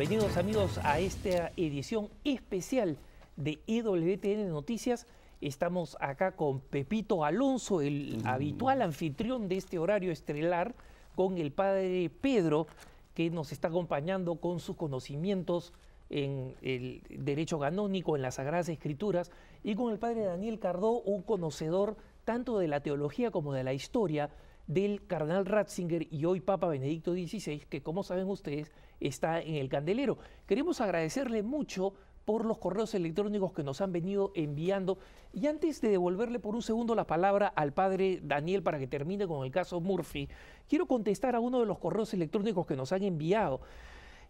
bienvenidos amigos a esta edición especial de EWTN Noticias. Estamos acá con Pepito Alonso, el mm. habitual anfitrión de este horario estelar, con el padre Pedro, que nos está acompañando con sus conocimientos en el derecho canónico, en las Sagradas Escrituras, y con el padre Daniel Cardó, un conocedor tanto de la teología como de la historia del cardenal Ratzinger y hoy Papa Benedicto XVI, que como saben ustedes, está en el candelero. Queremos agradecerle mucho por los correos electrónicos que nos han venido enviando. Y antes de devolverle por un segundo la palabra al padre Daniel para que termine con el caso Murphy, quiero contestar a uno de los correos electrónicos que nos han enviado.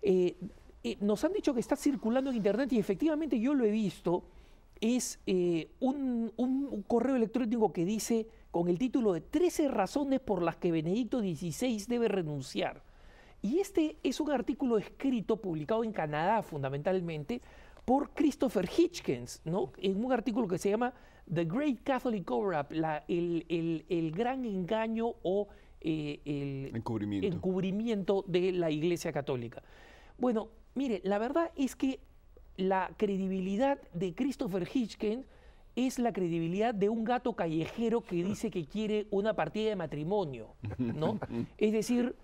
Eh, eh, nos han dicho que está circulando en Internet y efectivamente yo lo he visto. Es eh, un, un correo electrónico que dice con el título de 13 razones por las que Benedicto XVI debe renunciar. Y este es un artículo escrito, publicado en Canadá fundamentalmente, por Christopher Hitchens, ¿no? en un artículo que se llama The Great Catholic Cover-Up, el, gran engaño o eh, el encubrimiento. encubrimiento de la Iglesia Católica. Bueno, mire, la verdad es que la credibilidad de Christopher Hitchens es la credibilidad de un gato callejero que dice que quiere una partida de matrimonio, ¿no? Es decir,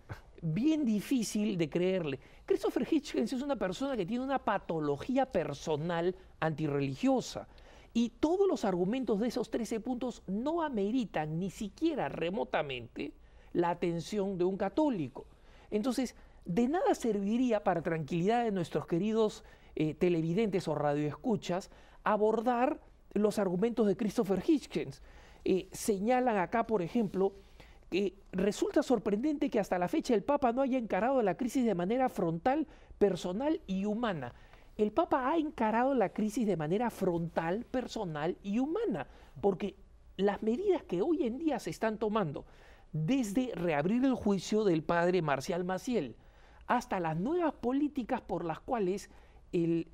bien difícil de creerle. Christopher Hitchens es una persona que tiene una patología personal antirreligiosa. Y todos los argumentos de esos 13 puntos no ameritan ni siquiera remotamente la atención de un católico. Entonces, de nada serviría para tranquilidad de nuestros queridos eh, televidentes o radioescuchas abordar los argumentos de Christopher Hitchens. Eh, señalan acá, por ejemplo, que resulta sorprendente que hasta la fecha el Papa no haya encarado la crisis de manera frontal, personal y humana. El Papa ha encarado la crisis de manera frontal, personal y humana, porque las medidas que hoy en día se están tomando, desde reabrir el juicio del padre Marcial Maciel, hasta las nuevas políticas por las cuales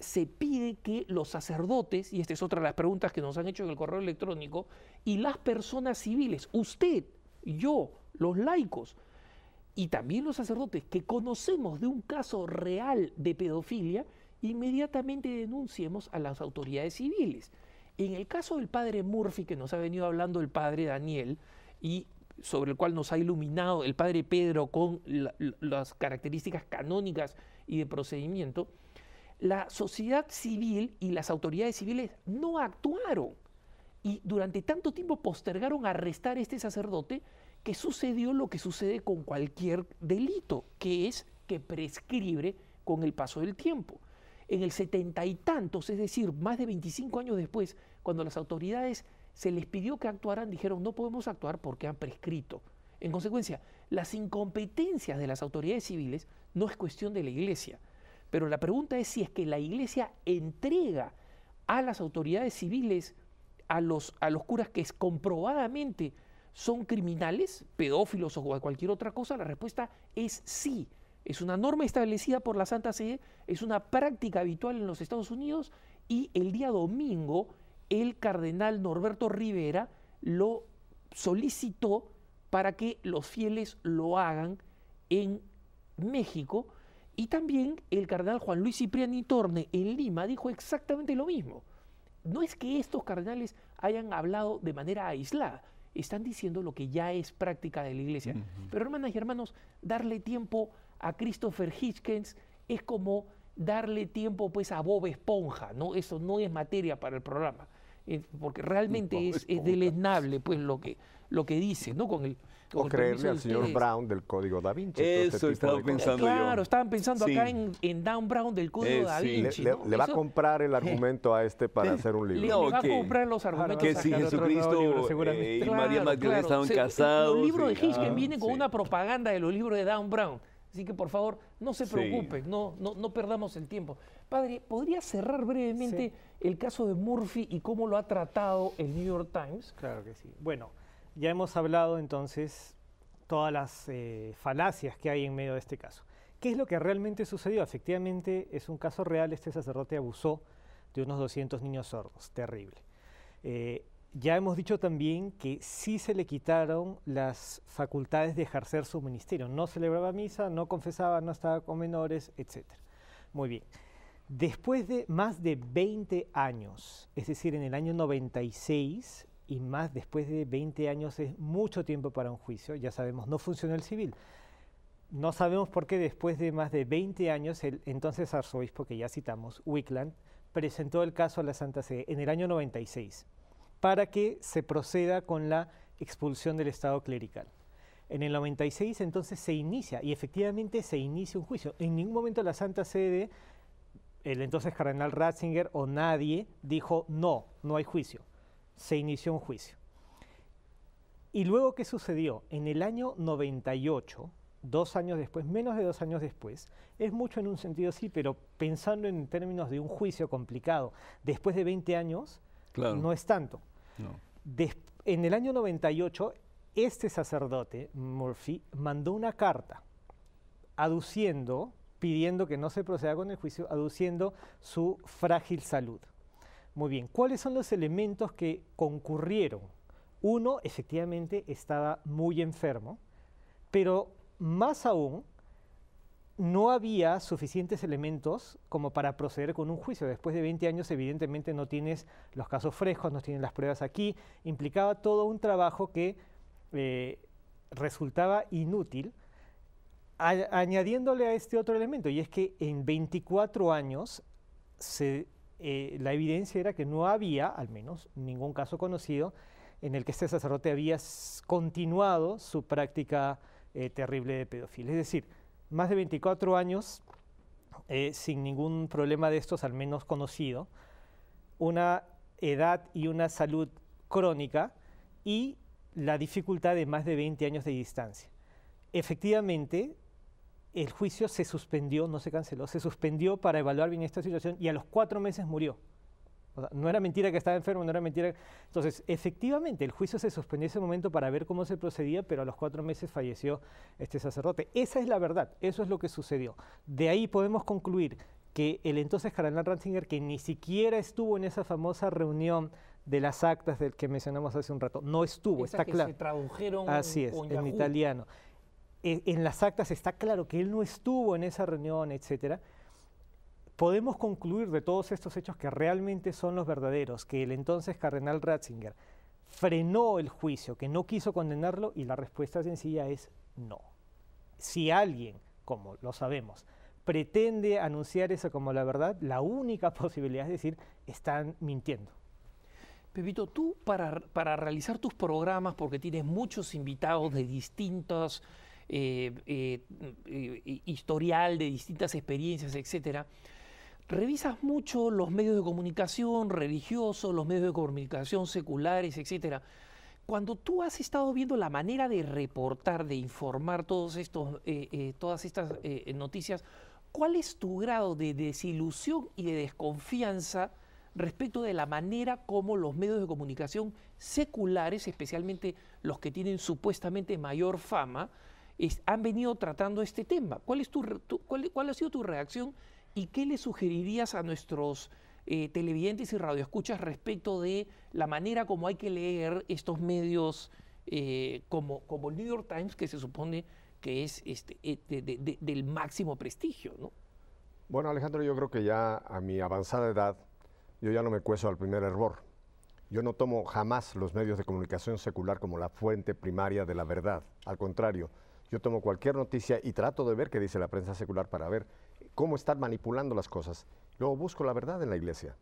se pide que los sacerdotes, y esta es otra de las preguntas que nos han hecho en el correo electrónico, y las personas civiles, usted, yo, los laicos y también los sacerdotes que conocemos de un caso real de pedofilia, inmediatamente denunciemos a las autoridades civiles. En el caso del padre Murphy, que nos ha venido hablando el padre Daniel, y sobre el cual nos ha iluminado el padre Pedro con las características canónicas y de procedimiento, la sociedad civil y las autoridades civiles no actuaron. Y durante tanto tiempo postergaron arrestar a este sacerdote que sucedió lo que sucede con cualquier delito, que es que prescribe con el paso del tiempo. En el setenta y tantos, es decir, más de 25 años después, cuando las autoridades se les pidió que actuaran, dijeron no podemos actuar porque han prescrito. En consecuencia, las incompetencias de las autoridades civiles no es cuestión de la iglesia. Pero la pregunta es si es que la iglesia entrega a las autoridades civiles a los, a los curas que es comprobadamente son criminales, pedófilos o cualquier otra cosa? La respuesta es sí. Es una norma establecida por la Santa Sede, es una práctica habitual en los Estados Unidos y el día domingo el cardenal Norberto Rivera lo solicitó para que los fieles lo hagan en México y también el cardenal Juan Luis Cipriani Torne en Lima dijo exactamente lo mismo no es que estos cardenales hayan hablado de manera aislada, están diciendo lo que ya es práctica de la iglesia. Pero hermanas y hermanos, darle tiempo a Christopher Hitchens es como darle tiempo pues a Bob Esponja, ¿no? Eso no es materia para el programa, eh, porque realmente es, es deleznable pues lo que, lo que dice, ¿no? Con el, o creerle al señor Brown del Código Da Vinci. Este Eso estaba pensando claro, estaban pensando acá en, en, Dan Brown del Código eh, Da Vinci. Le, va a comprar el argumento a este para hacer un libro. Le, va a comprar los argumentos. Que si Jesucristo libro, eh, y María Magdalena estaban casados. Un libro de Hitchcock viene ah, viene con una propaganda de los libros de Dan Brown. Así que por favor, no se preocupen, no, no, no, perdamos el tiempo. Padre, ¿podría cerrar brevemente el caso de Murphy y cómo lo ha tratado el New York Times? Claro que sí. Bueno, ya hemos hablado entonces todas las eh, falacias que hay en medio de este caso. ¿Qué es lo que realmente sucedió? Efectivamente es un caso real, este sacerdote abusó de unos 200 niños sordos, terrible. Eh, ya hemos dicho también que sí se le quitaron las facultades de ejercer su ministerio, no celebraba misa, no confesaba, no estaba con menores, etc. Muy bien. Después de más de 20 años, es decir, en el año 96, y más después de 20 años es mucho tiempo para un juicio, ya sabemos, no funcionó el civil. No sabemos por qué después de más de 20 años el entonces arzobispo que ya citamos, Wickland, presentó el caso a la Santa Sede en el año 96 para que se proceda con la expulsión del Estado clerical. En el 96 entonces se inicia, y efectivamente se inicia un juicio. En ningún momento la Santa Sede, el entonces cardenal Ratzinger o nadie dijo, no, no hay juicio se inició un juicio. ¿Y luego qué sucedió? En el año 98, dos años después, menos de dos años después, es mucho en un sentido sí, pero pensando en términos de un juicio complicado, después de 20 años, no es tanto. en el año 98, este sacerdote, Murphy, mandó una carta aduciendo, pidiendo que no se proceda con el juicio, aduciendo su frágil salud. Muy bien, ¿cuáles son los elementos que concurrieron? Uno, efectivamente, estaba muy enfermo, pero más aún, no había suficientes elementos como para proceder con un juicio. Después de 20 años, evidentemente, no tienes los casos frescos, no tienes las pruebas aquí. Implicaba todo un trabajo que eh, resultaba inútil, añadiéndole a este otro elemento, y es que en 24 años se eh, la evidencia era que no había, al menos ningún caso conocido, en el que este sacerdote había continuado su práctica eh, terrible de pedofilia. Es decir, más de 24 años eh, sin ningún problema de estos, al menos conocido, una edad y una salud crónica y la dificultad de más de 20 años de distancia. Efectivamente, el juicio se suspendió, no se canceló, se suspendió para evaluar bien esta situación y a los cuatro meses murió. no era mentira que estaba enfermo, no era mentira. Entonces, efectivamente, el juicio se suspendió ese momento para ver cómo se procedía, pero a los cuatro meses falleció este sacerdote. Esa es la verdad, eso es lo que sucedió. De ahí podemos concluir que el entonces carnal Ratzinger, que ni siquiera estuvo en esa famosa reunión de las actas del que mencionamos hace un rato, no estuvo, está claro. Se tradujeron Así es, en italiano en las actas está claro que él no estuvo en esa reunión, etcétera, podemos concluir de todos estos hechos que realmente son los verdaderos, que el entonces cardenal Ratzinger frenó el juicio, que no quiso condenarlo y la respuesta sencilla es no. Si alguien, como lo sabemos, pretende anunciar eso como la verdad, la única posibilidad es decir, están mintiendo. Pepito, tú para, para realizar tus programas, porque tienes muchos invitados de distintas eh, eh, eh, historial de distintas experiencias, etcétera, revisas mucho los medios de comunicación religiosos, los medios de comunicación seculares, etcétera. Cuando tú has estado viendo la manera de reportar, de informar todos estos, todas estas noticias, ¿cuál es tu grado de desilusión y de desconfianza respecto de la manera como los medios de comunicación seculares, especialmente los que tienen supuestamente mayor fama, han venido tratando este tema. ¿Cuál, es tu, cuál, ha sido tu reacción y qué le sugerirías a nuestros eh, televidentes y radioescuchas respecto de la manera como hay que leer estos medios eh, como, el New York Times, que se supone que es este, eh, del máximo prestigio? Bueno, Alejandro, yo creo que ya a mi avanzada edad, yo ya no me cueso al primer error. Yo no tomo jamás los medios de comunicación secular como la fuente primaria de la verdad. Al contrario, yo tomo cualquier noticia y trato de ver qué dice la prensa secular para ver cómo están manipulando las cosas. Luego busco la verdad en la iglesia.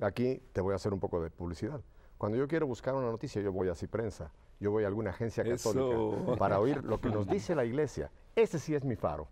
Aquí te voy a hacer un poco de publicidad. Cuando yo quiero buscar una noticia, yo voy a Ciprensa, yo voy a alguna agencia católica para oír lo que nos dice la iglesia. Ese sí es mi faro.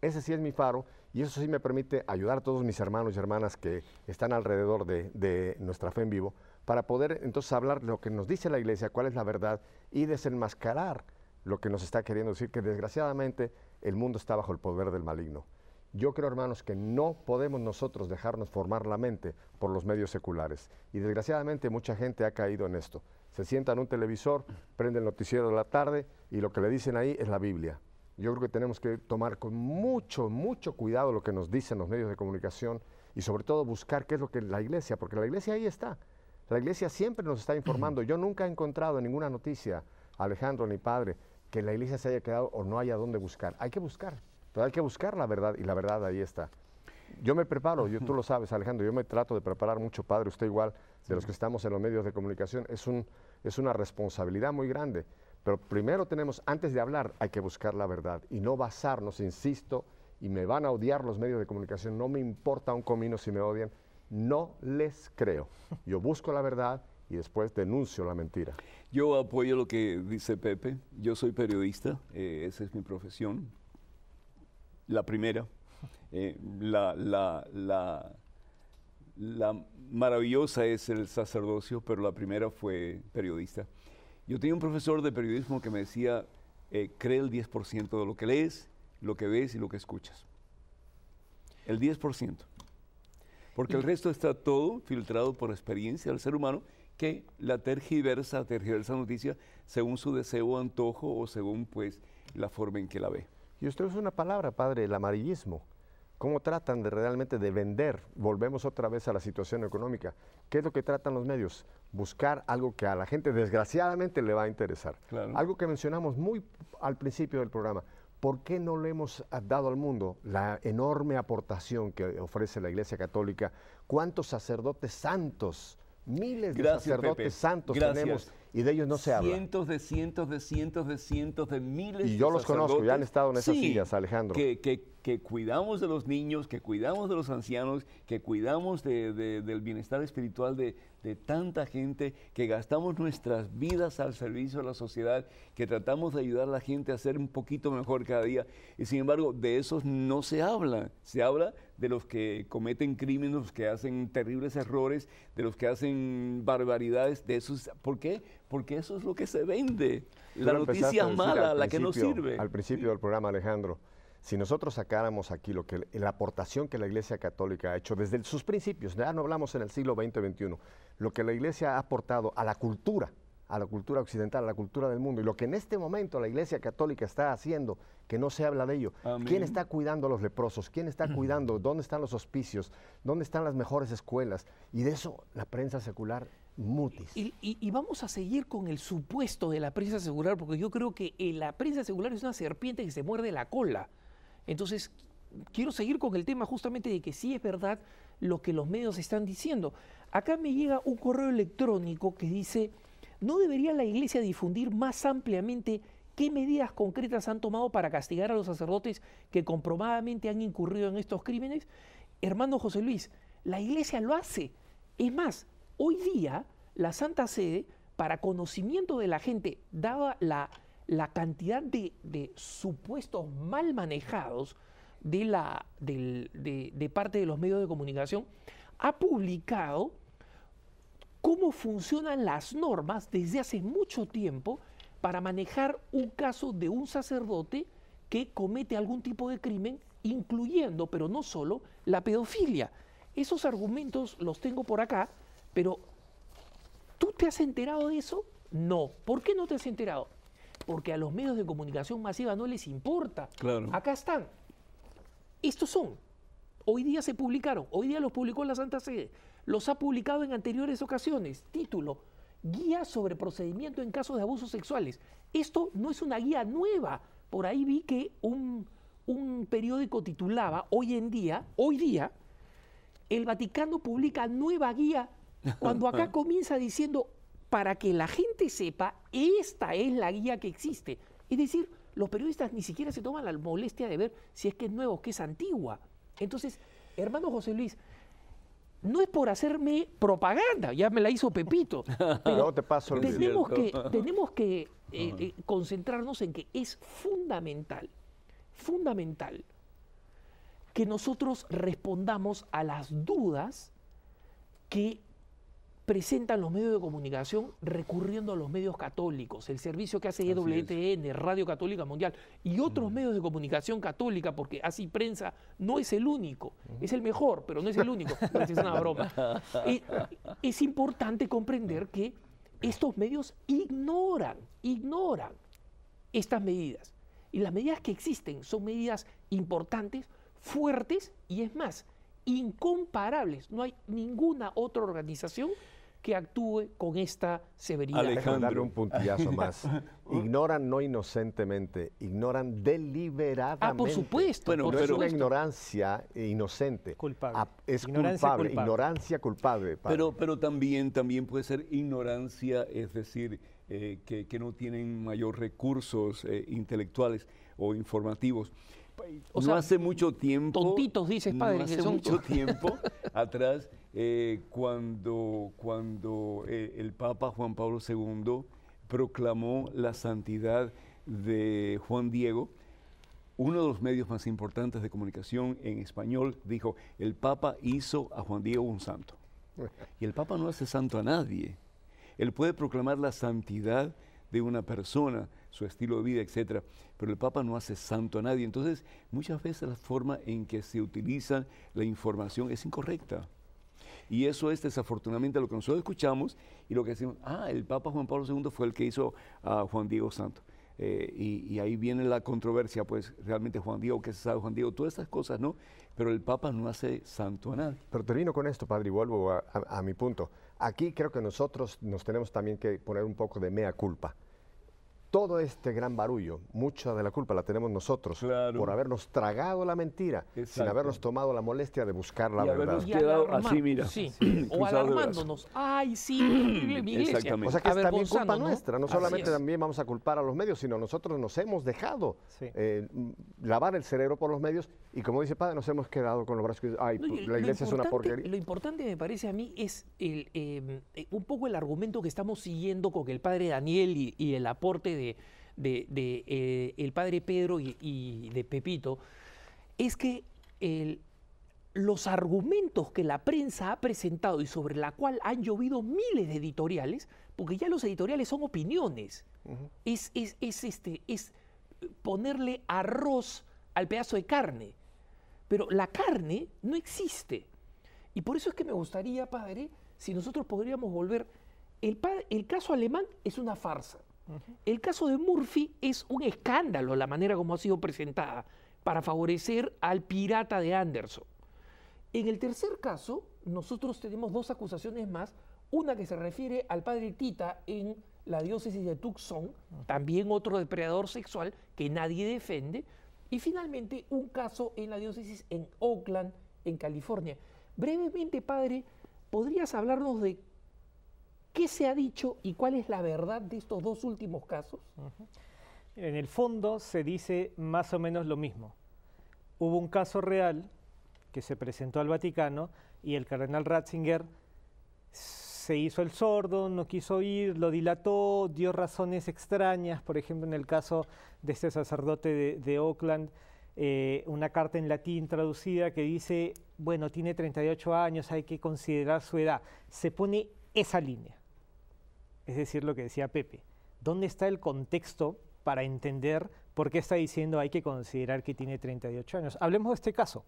Ese sí es mi faro y eso sí me permite ayudar a todos mis hermanos y hermanas que están alrededor de, de nuestra fe en vivo para poder entonces hablar lo que nos dice la iglesia, cuál es la verdad y desenmascarar lo que nos está queriendo decir que desgraciadamente el mundo está bajo el poder del maligno. Yo creo, hermanos, que no podemos nosotros dejarnos formar la mente por los medios seculares. Y desgraciadamente mucha gente ha caído en esto. Se sientan un televisor, prende el noticiero de la tarde y lo que le dicen ahí es la Biblia. Yo creo que tenemos que tomar con mucho, mucho cuidado lo que nos dicen los medios de comunicación y sobre todo buscar qué es lo que la iglesia, porque la iglesia ahí está. La iglesia siempre nos está informando. Yo nunca he encontrado ninguna noticia, Alejandro, ni padre, que la iglesia se haya quedado o no haya dónde buscar. Hay que buscar, pero hay que buscar la verdad y la verdad ahí está. Yo me preparo, yo, tú lo sabes Alejandro, yo me trato de preparar mucho, padre, usted igual, de los que estamos en los medios de comunicación, es, un, es una responsabilidad muy grande. Pero primero tenemos, antes de hablar, hay que buscar la verdad y no basarnos, insisto, y me van a odiar los medios de comunicación, no me importa un comino si me odian, no les creo. Yo busco la verdad, y después denuncio la mentira. Yo apoyo lo que dice Pepe. Yo soy periodista, eh, esa es mi profesión. La primera, eh, la, la, la, la, maravillosa es el sacerdocio, pero la primera fue periodista. Yo tenía un profesor de periodismo que me decía, eh, cree el 10% de lo que lees, lo que ves y lo que escuchas. El 10%. Porque el resto está todo filtrado por experiencia del ser humano que la tergiversa, tergiversa noticia según su deseo o antojo o según pues la forma en que la ve. Y usted usa una palabra, padre, el amarillismo. ¿Cómo tratan de realmente de vender? Volvemos otra vez a la situación económica. ¿Qué es lo que tratan los medios? Buscar algo que a la gente desgraciadamente le va a interesar. Algo que mencionamos muy al principio del programa. ¿Por qué no le hemos dado al mundo la enorme aportación que ofrece la Iglesia Católica? ¿Cuántos sacerdotes santos Miles de sacerdotes santos tenemos y de ellos no se habla. Cientos de cientos de cientos de cientos de miles. Y yo los conozco, ya han estado en esas sillas, Alejandro. Que, que, cuidamos de los niños, que cuidamos de los ancianos, que cuidamos del bienestar espiritual de, de tanta gente, que gastamos nuestras vidas al servicio de la sociedad, que tratamos de ayudar a la gente a ser un poquito mejor cada día. Y sin embargo, de esos no se habla. Se habla de los que cometen crímenes, los que hacen terribles errores, de los que hacen barbaridades, de esos, ¿por qué? Porque eso es lo que se vende, la noticia mala, la que no sirve. Al principio del programa, Alejandro, si nosotros sacáramos aquí lo que la aportación que la Iglesia Católica ha hecho desde sus principios, ya no hablamos en el siglo XX-XXI, lo que la Iglesia ha aportado a la cultura, a la cultura occidental, a la cultura del mundo. Y lo que en este momento la Iglesia Católica está haciendo, que no se habla de ello. ¿Quién está cuidando a los leprosos? ¿Quién está cuidando? ¿Dónde están los hospicios? ¿Dónde están las mejores escuelas? Y de eso la prensa secular mutis. y vamos a seguir con el supuesto de la prensa secular, porque yo creo que eh, la prensa secular es una serpiente que se muerde la cola. Entonces, quiero seguir con el tema justamente de que sí es verdad lo que los medios están diciendo. Acá me llega un correo electrónico que dice ¿no debería la Iglesia difundir más ampliamente qué medidas concretas han tomado para castigar a los sacerdotes que comprobadamente han incurrido en estos crímenes? Hermano José Luis, la Iglesia lo hace. Es más, hoy día la Santa Sede, para conocimiento de la gente, dada la, la cantidad de, supuestos mal manejados de, la, de parte de los medios de comunicación, ha publicado cómo funcionan las normas desde hace mucho tiempo para manejar un caso de un sacerdote que comete algún tipo de crimen, incluyendo, pero no solo, la pedofilia. Esos argumentos los tengo por acá, pero ¿tú te has enterado de eso? No. ¿Por qué no te has enterado? Porque a los medios de comunicación masiva no les importa. Claro. Acá están. Estos son. Hoy día se publicaron, hoy día los publicó la Santa Sede los ha publicado en anteriores ocasiones. Título, Guía sobre procedimiento en casos de abusos sexuales. Esto no es una guía nueva. Por ahí vi que un, periódico titulaba, hoy en día, hoy día, el Vaticano publica nueva guía cuando acá comienza diciendo, para que la gente sepa, esta es la guía que existe. Es decir, los periodistas ni siquiera se toman la molestia de ver si es que es nuevo, que es antigua. Entonces, hermano José Luis, no es por hacerme propaganda, ya me la hizo Pepito. Pero te paso el tenemos que, tenemos que eh, eh, concentrarnos en que es fundamental, fundamental que nosotros respondamos a las dudas que presentan los medios de comunicación recurriendo a los medios católicos, el servicio que hace EWTN, e Radio Católica Mundial y otros mm. medios de comunicación católica, porque así prensa no es el único, mm. es el mejor, pero no es el único, es una broma. Eh, es importante comprender que estos medios ignoran, ignoran estas medidas. Y las medidas que existen son medidas importantes, fuertes y es más, incomparables. No hay ninguna otra organización que actúe con esta severidad. Alejandro, un puntillazo más. ignoran no inocentemente, ignoran deliberadamente. Ah, por supuesto. pero, es una ignorancia inocente. Culpable. Ah, es culpable, Ignorancia culpable. Pero, pero también, también puede ser ignorancia, es decir, eh, que, no tienen mayor recursos eh, intelectuales o informativos no hace mucho tiempo. mucho tiempo atrás, eh, cuando, cuando eh, el Papa Juan Pablo II proclamó la santidad de Juan Diego, uno de los medios más importantes de comunicación en español dijo: el Papa hizo a Juan Diego un santo. Y el Papa no hace santo a nadie. Él puede proclamar la santidad de una persona, su estilo de vida, etcétera, Pero el Papa no hace santo a nadie. Entonces, muchas veces la forma en que se utiliza la información es incorrecta. Y eso es desafortunadamente lo que nosotros escuchamos y lo que decimos, ah, el Papa Juan Pablo II fue el que hizo a Juan Diego Santo. Eh, y, ahí viene la controversia, pues realmente Juan Diego, ¿qué se sabe Juan Diego? Todas estas cosas, ¿no? Pero el Papa no hace santo a nadie. Pero termino con esto, padre, y vuelvo a mi punto. Aquí creo que nosotros nos tenemos también que poner un poco de mea culpa todo este gran barullo, mucha de la culpa la tenemos nosotros por habernos tragado la mentira, sin habernos tomado la molestia de buscar la verdad. Habernos quedado así, mira. Sí. o alarmándonos. Ay, sí, mi iglesia. O sea que a es culpa nuestra. No solamente también vamos a culpar a los medios, sino nosotros nos hemos dejado eh, lavar el cerebro por los medios y como dice padre, nos hemos quedado con los brazos que ay, la iglesia es una porquería. Lo importante me parece a mí es el, em, eh, un poco el argumento que estamos siguiendo con el padre Daniel y, el aporte de, eh, el padre Pedro y, de Pepito, es que los argumentos que la prensa ha presentado y sobre la cual han llovido miles de editoriales, porque ya los editoriales son opiniones, es, este, es ponerle arroz al pedazo de carne. Pero la carne no existe. Y por eso es que me gustaría, padre, si nosotros podríamos volver... El, caso alemán es una farsa. El caso de Murphy es un escándalo la manera como ha sido presentada para favorecer al pirata de Anderson. En el tercer caso, nosotros tenemos dos acusaciones más, una que se refiere al padre Tita en la diócesis de Tucson, también otro depredador sexual que nadie defiende, y finalmente, un caso en la diócesis en Oakland, en California. Brevemente, padre, ¿podrías hablarnos de qué se ha dicho y cuál es la verdad de estos dos últimos casos? En el fondo se dice más o menos lo mismo. Hubo un caso real que se presentó al Vaticano y el cardenal Ratzinger se hizo el sordo, no quiso ir, lo dilató, dio razones extrañas, por ejemplo en el caso de este sacerdote de, Oakland, eh, una carta en latín traducida que dice, bueno, tiene 38 años, hay que considerar su edad. Se pone esa línea, es decir, lo que decía Pepe, ¿dónde está el contexto para entender por qué está diciendo hay que considerar que tiene 38 años? Hablemos de este caso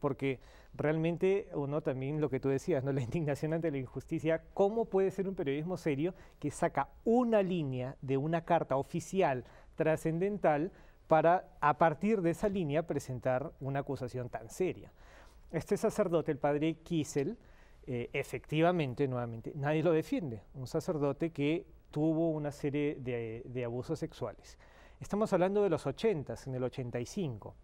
porque realmente uno también lo que tú decías, ¿no? la indignación ante la injusticia, ¿cómo puede ser un periodismo serio que saca una línea de una carta oficial trascendental para a partir de esa línea presentar una acusación tan seria? Este sacerdote, el padre Kiesel, eh, efectivamente, nuevamente, nadie lo defiende, un sacerdote que tuvo una serie de, abusos sexuales. Estamos hablando de los 80, en el 85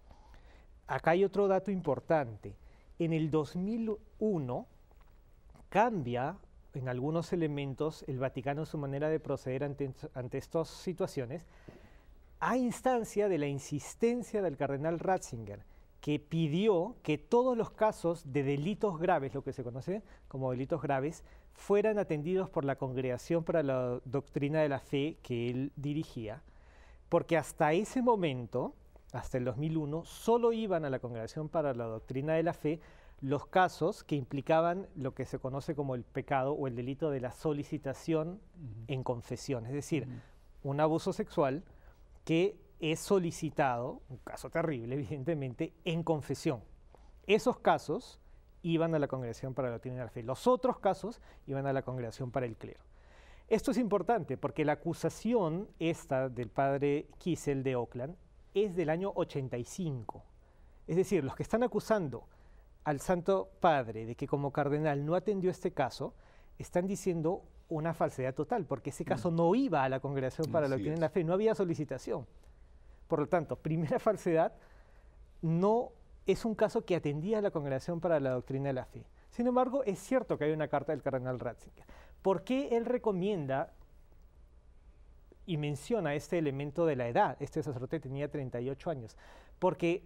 acá hay otro dato importante. En el 2001 cambia en algunos elementos el Vaticano su manera de proceder ante, ante estas situaciones a instancia de la insistencia del cardenal Ratzinger, que pidió que todos los casos de delitos graves, lo que se conoce como delitos graves, fueran atendidos por la Congregación para la Doctrina de la Fe que él dirigía, porque hasta ese momento hasta el 2001, solo iban a la Congregación para la Doctrina de la Fe los casos que implicaban lo que se conoce como el pecado o el delito de la solicitación en confesión, es decir, un abuso sexual que es solicitado, un caso terrible evidentemente, en confesión. Esos casos iban a la congregación para la doctrina de la fe, los otros casos iban a la congregación para el clero. Esto es importante porque la acusación esta del padre Kissel de Oakland es del año 85. Es decir, los que están acusando al Santo Padre de que como cardenal no atendió este caso, están diciendo una falsedad total, porque ese caso mm. no iba a la congregación para la Doctrina de la fe, no había solicitación. Por lo tanto, primera falsedad, no es un caso que atendía a la congregación para la doctrina de la fe. Sin embargo, es cierto que hay una carta del cardenal Ratzinger. ¿Por qué él recomienda y menciona este elemento de la edad. Este sacerdote tenía 38 años, porque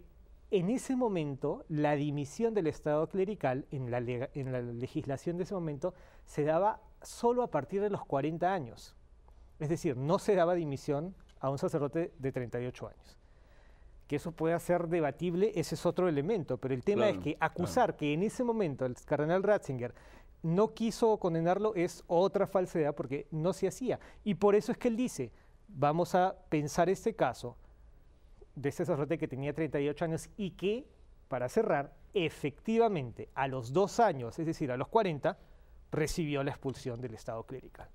en ese momento la dimisión del Estado clerical en la, legislación de ese momento se daba solo a partir de los 40 años. Es decir, no se daba dimisión a un sacerdote de 38 años. Que eso pueda ser debatible, ese es otro elemento, pero el tema es que acusar que en ese momento el cardenal Ratzinger no quiso condenarlo es otra falsedad porque no se hacía. Y por eso es que él dice, vamos a pensar este caso de César este sacerdote que tenía 38 años y que, para cerrar, efectivamente a los dos años, es decir, a los 40, recibió la expulsión del Estado clerical.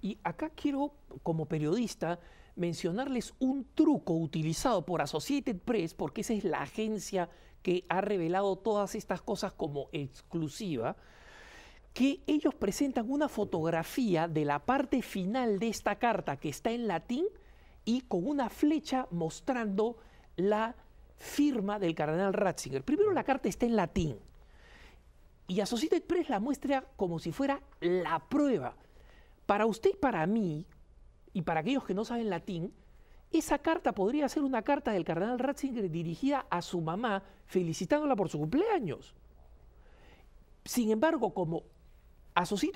Y acá quiero, como periodista, mencionarles un truco utilizado por Associated Press, porque esa es la agencia que ha revelado todas estas cosas como exclusiva que ellos presentan una fotografía de la parte final de esta carta que está en latín y con una flecha mostrando la firma del cardenal Ratzinger. Primero la carta está en latín y Associated Press la muestra como si fuera la prueba. Para usted y para mí, y para aquellos que no saben latín, esa carta podría ser una carta del cardenal Ratzinger dirigida a su mamá felicitándola por su cumpleaños. Sin embargo, como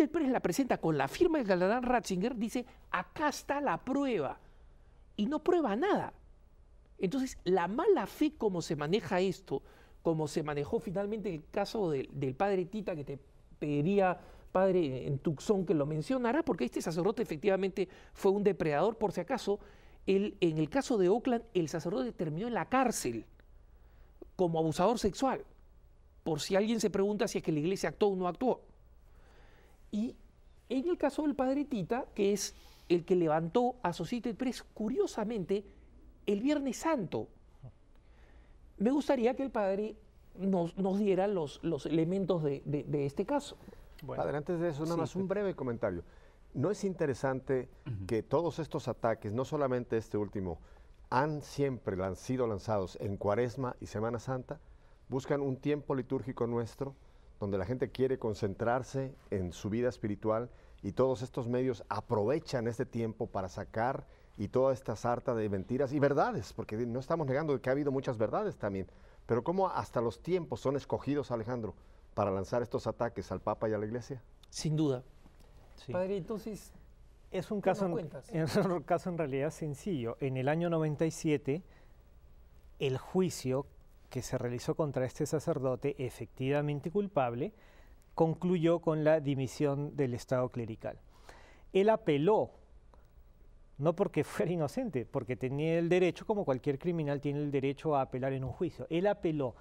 el Pérez la presenta con la firma del galardón Ratzinger, dice, acá está la prueba. Y no prueba nada. Entonces, la mala fe como se maneja esto, como se manejó finalmente el caso del padre Tita, que te pediría, padre, en Tucson que lo mencionara, porque este sacerdote efectivamente fue un depredador, por si acaso, en el caso de Oakland, el sacerdote terminó en la cárcel como abusador sexual, por si alguien se pregunta si es que la iglesia actuó o no actuó. Y en el caso del padre Tita, que es el que levantó a Socito y tres, curiosamente, el Viernes Santo. Me gustaría que el padre nos, diera los, elementos de, este caso. Bueno. Padre, antes de eso, nada más un breve comentario. ¿No es interesante que todos estos ataques, no solamente este último, han siempre han sido lanzados en Cuaresma y Semana Santa? ¿Buscan un tiempo litúrgico nuestro? donde la gente quiere concentrarse en su vida espiritual y todos estos medios aprovechan este tiempo para sacar y toda esta sarta de mentiras y verdades, porque no estamos negando que ha habido muchas verdades también, pero cómo hasta los tiempos son escogidos, Alejandro, para lanzar estos ataques al Papa y a la Iglesia. Sin duda. Padre, entonces es un caso, en, es un caso en realidad sencillo. En el año 97, el juicio que se realizó contra este sacerdote, efectivamente culpable, concluyó con la dimisión del Estado clerical. Él apeló, no porque fuera inocente, porque tenía el derecho, como cualquier criminal tiene el derecho a apelar en un juicio. Él apeló.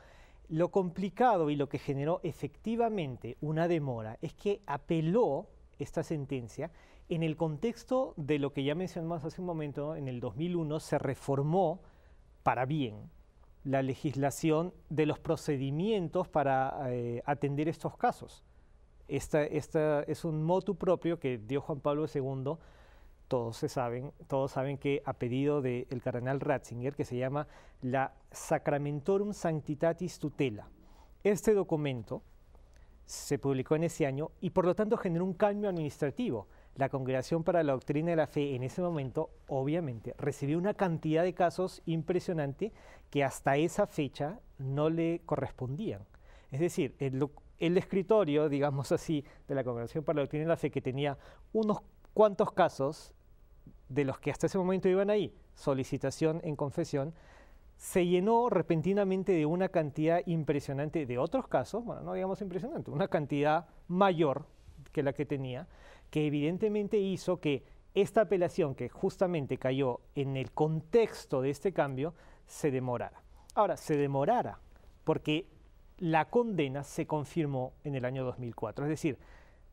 Lo complicado y lo que generó efectivamente una demora es que apeló esta sentencia en el contexto de lo que ya mencionamos hace un momento, en el 2001 se reformó para bien la legislación de los procedimientos para eh, atender estos casos. Esta, es un motu propio que dio Juan Pablo II. Todos, se saben, todos saben que a pedido del cardenal Ratzinger, que se llama la Sacramentorum Sanctitatis Tutela. Este documento se publicó en ese año y por lo tanto generó un cambio administrativo la Congregación para la Doctrina de la Fe en ese momento, obviamente, recibió una cantidad de casos impresionante que hasta esa fecha no le correspondían. Es decir, el, el escritorio, digamos así, de la Congregación para la Doctrina de la Fe, que tenía unos cuantos casos de los que hasta ese momento iban ahí, solicitación en confesión, se llenó repentinamente de una cantidad impresionante de otros casos, bueno, no digamos impresionante, una cantidad mayor que la que tenía, que evidentemente hizo que esta apelación, que justamente cayó en el contexto de este cambio, se demorara. Ahora, se demorara porque la condena se confirmó en el año 2004, es decir,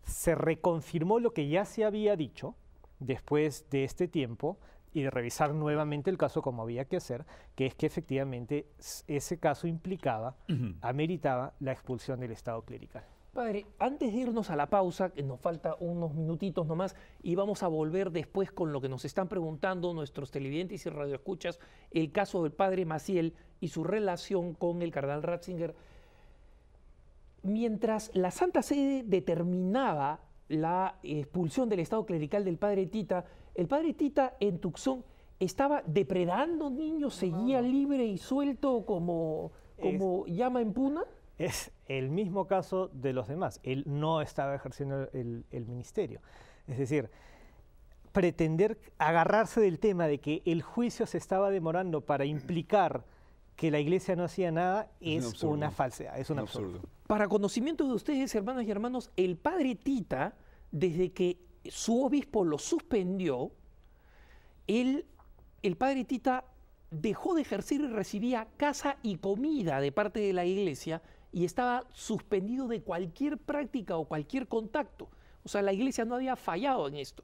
se reconfirmó lo que ya se había dicho después de este tiempo y de revisar nuevamente el caso como había que hacer, que es que efectivamente ese caso implicaba, ameritaba la expulsión del Estado clerical. Padre, antes de irnos a la pausa, que nos falta unos minutitos nomás, y vamos a volver después con lo que nos están preguntando nuestros televidentes y radioescuchas, el caso del padre Maciel y su relación con el cardenal Ratzinger. Mientras la Santa Sede determinaba la expulsión del estado clerical del padre Tita, el padre Tita en Tuxón estaba depredando niños, seguía libre y suelto como, como llama en puna es el mismo caso de los demás. Él no estaba ejerciendo el, ministerio. Es decir, pretender agarrarse del tema de que el juicio se estaba demorando para implicar que la iglesia no hacía nada es, una falsedad, es un, absurdo. Para conocimiento de ustedes, hermanas y hermanos, el padre Tita, desde que su obispo lo suspendió, él, el padre Tita dejó de ejercer y recibía casa y comida de parte de la iglesia y estaba suspendido de cualquier práctica o cualquier contacto. O sea, la iglesia no había fallado en esto.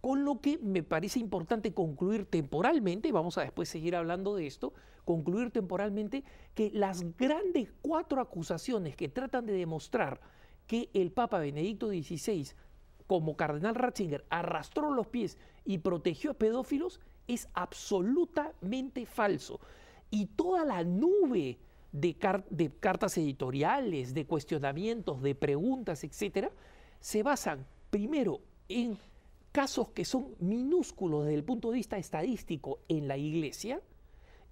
Con lo que me parece importante concluir temporalmente, vamos a después seguir hablando de esto, concluir temporalmente que las grandes cuatro acusaciones que tratan de demostrar que el Papa Benedicto XVI, como cardenal Ratzinger, arrastró los pies y protegió a pedófilos, es absolutamente falso. Y toda la nube de, cartas editoriales, de cuestionamientos, de preguntas, etcétera, se basan primero en casos que son minúsculos desde el punto de vista estadístico en la iglesia,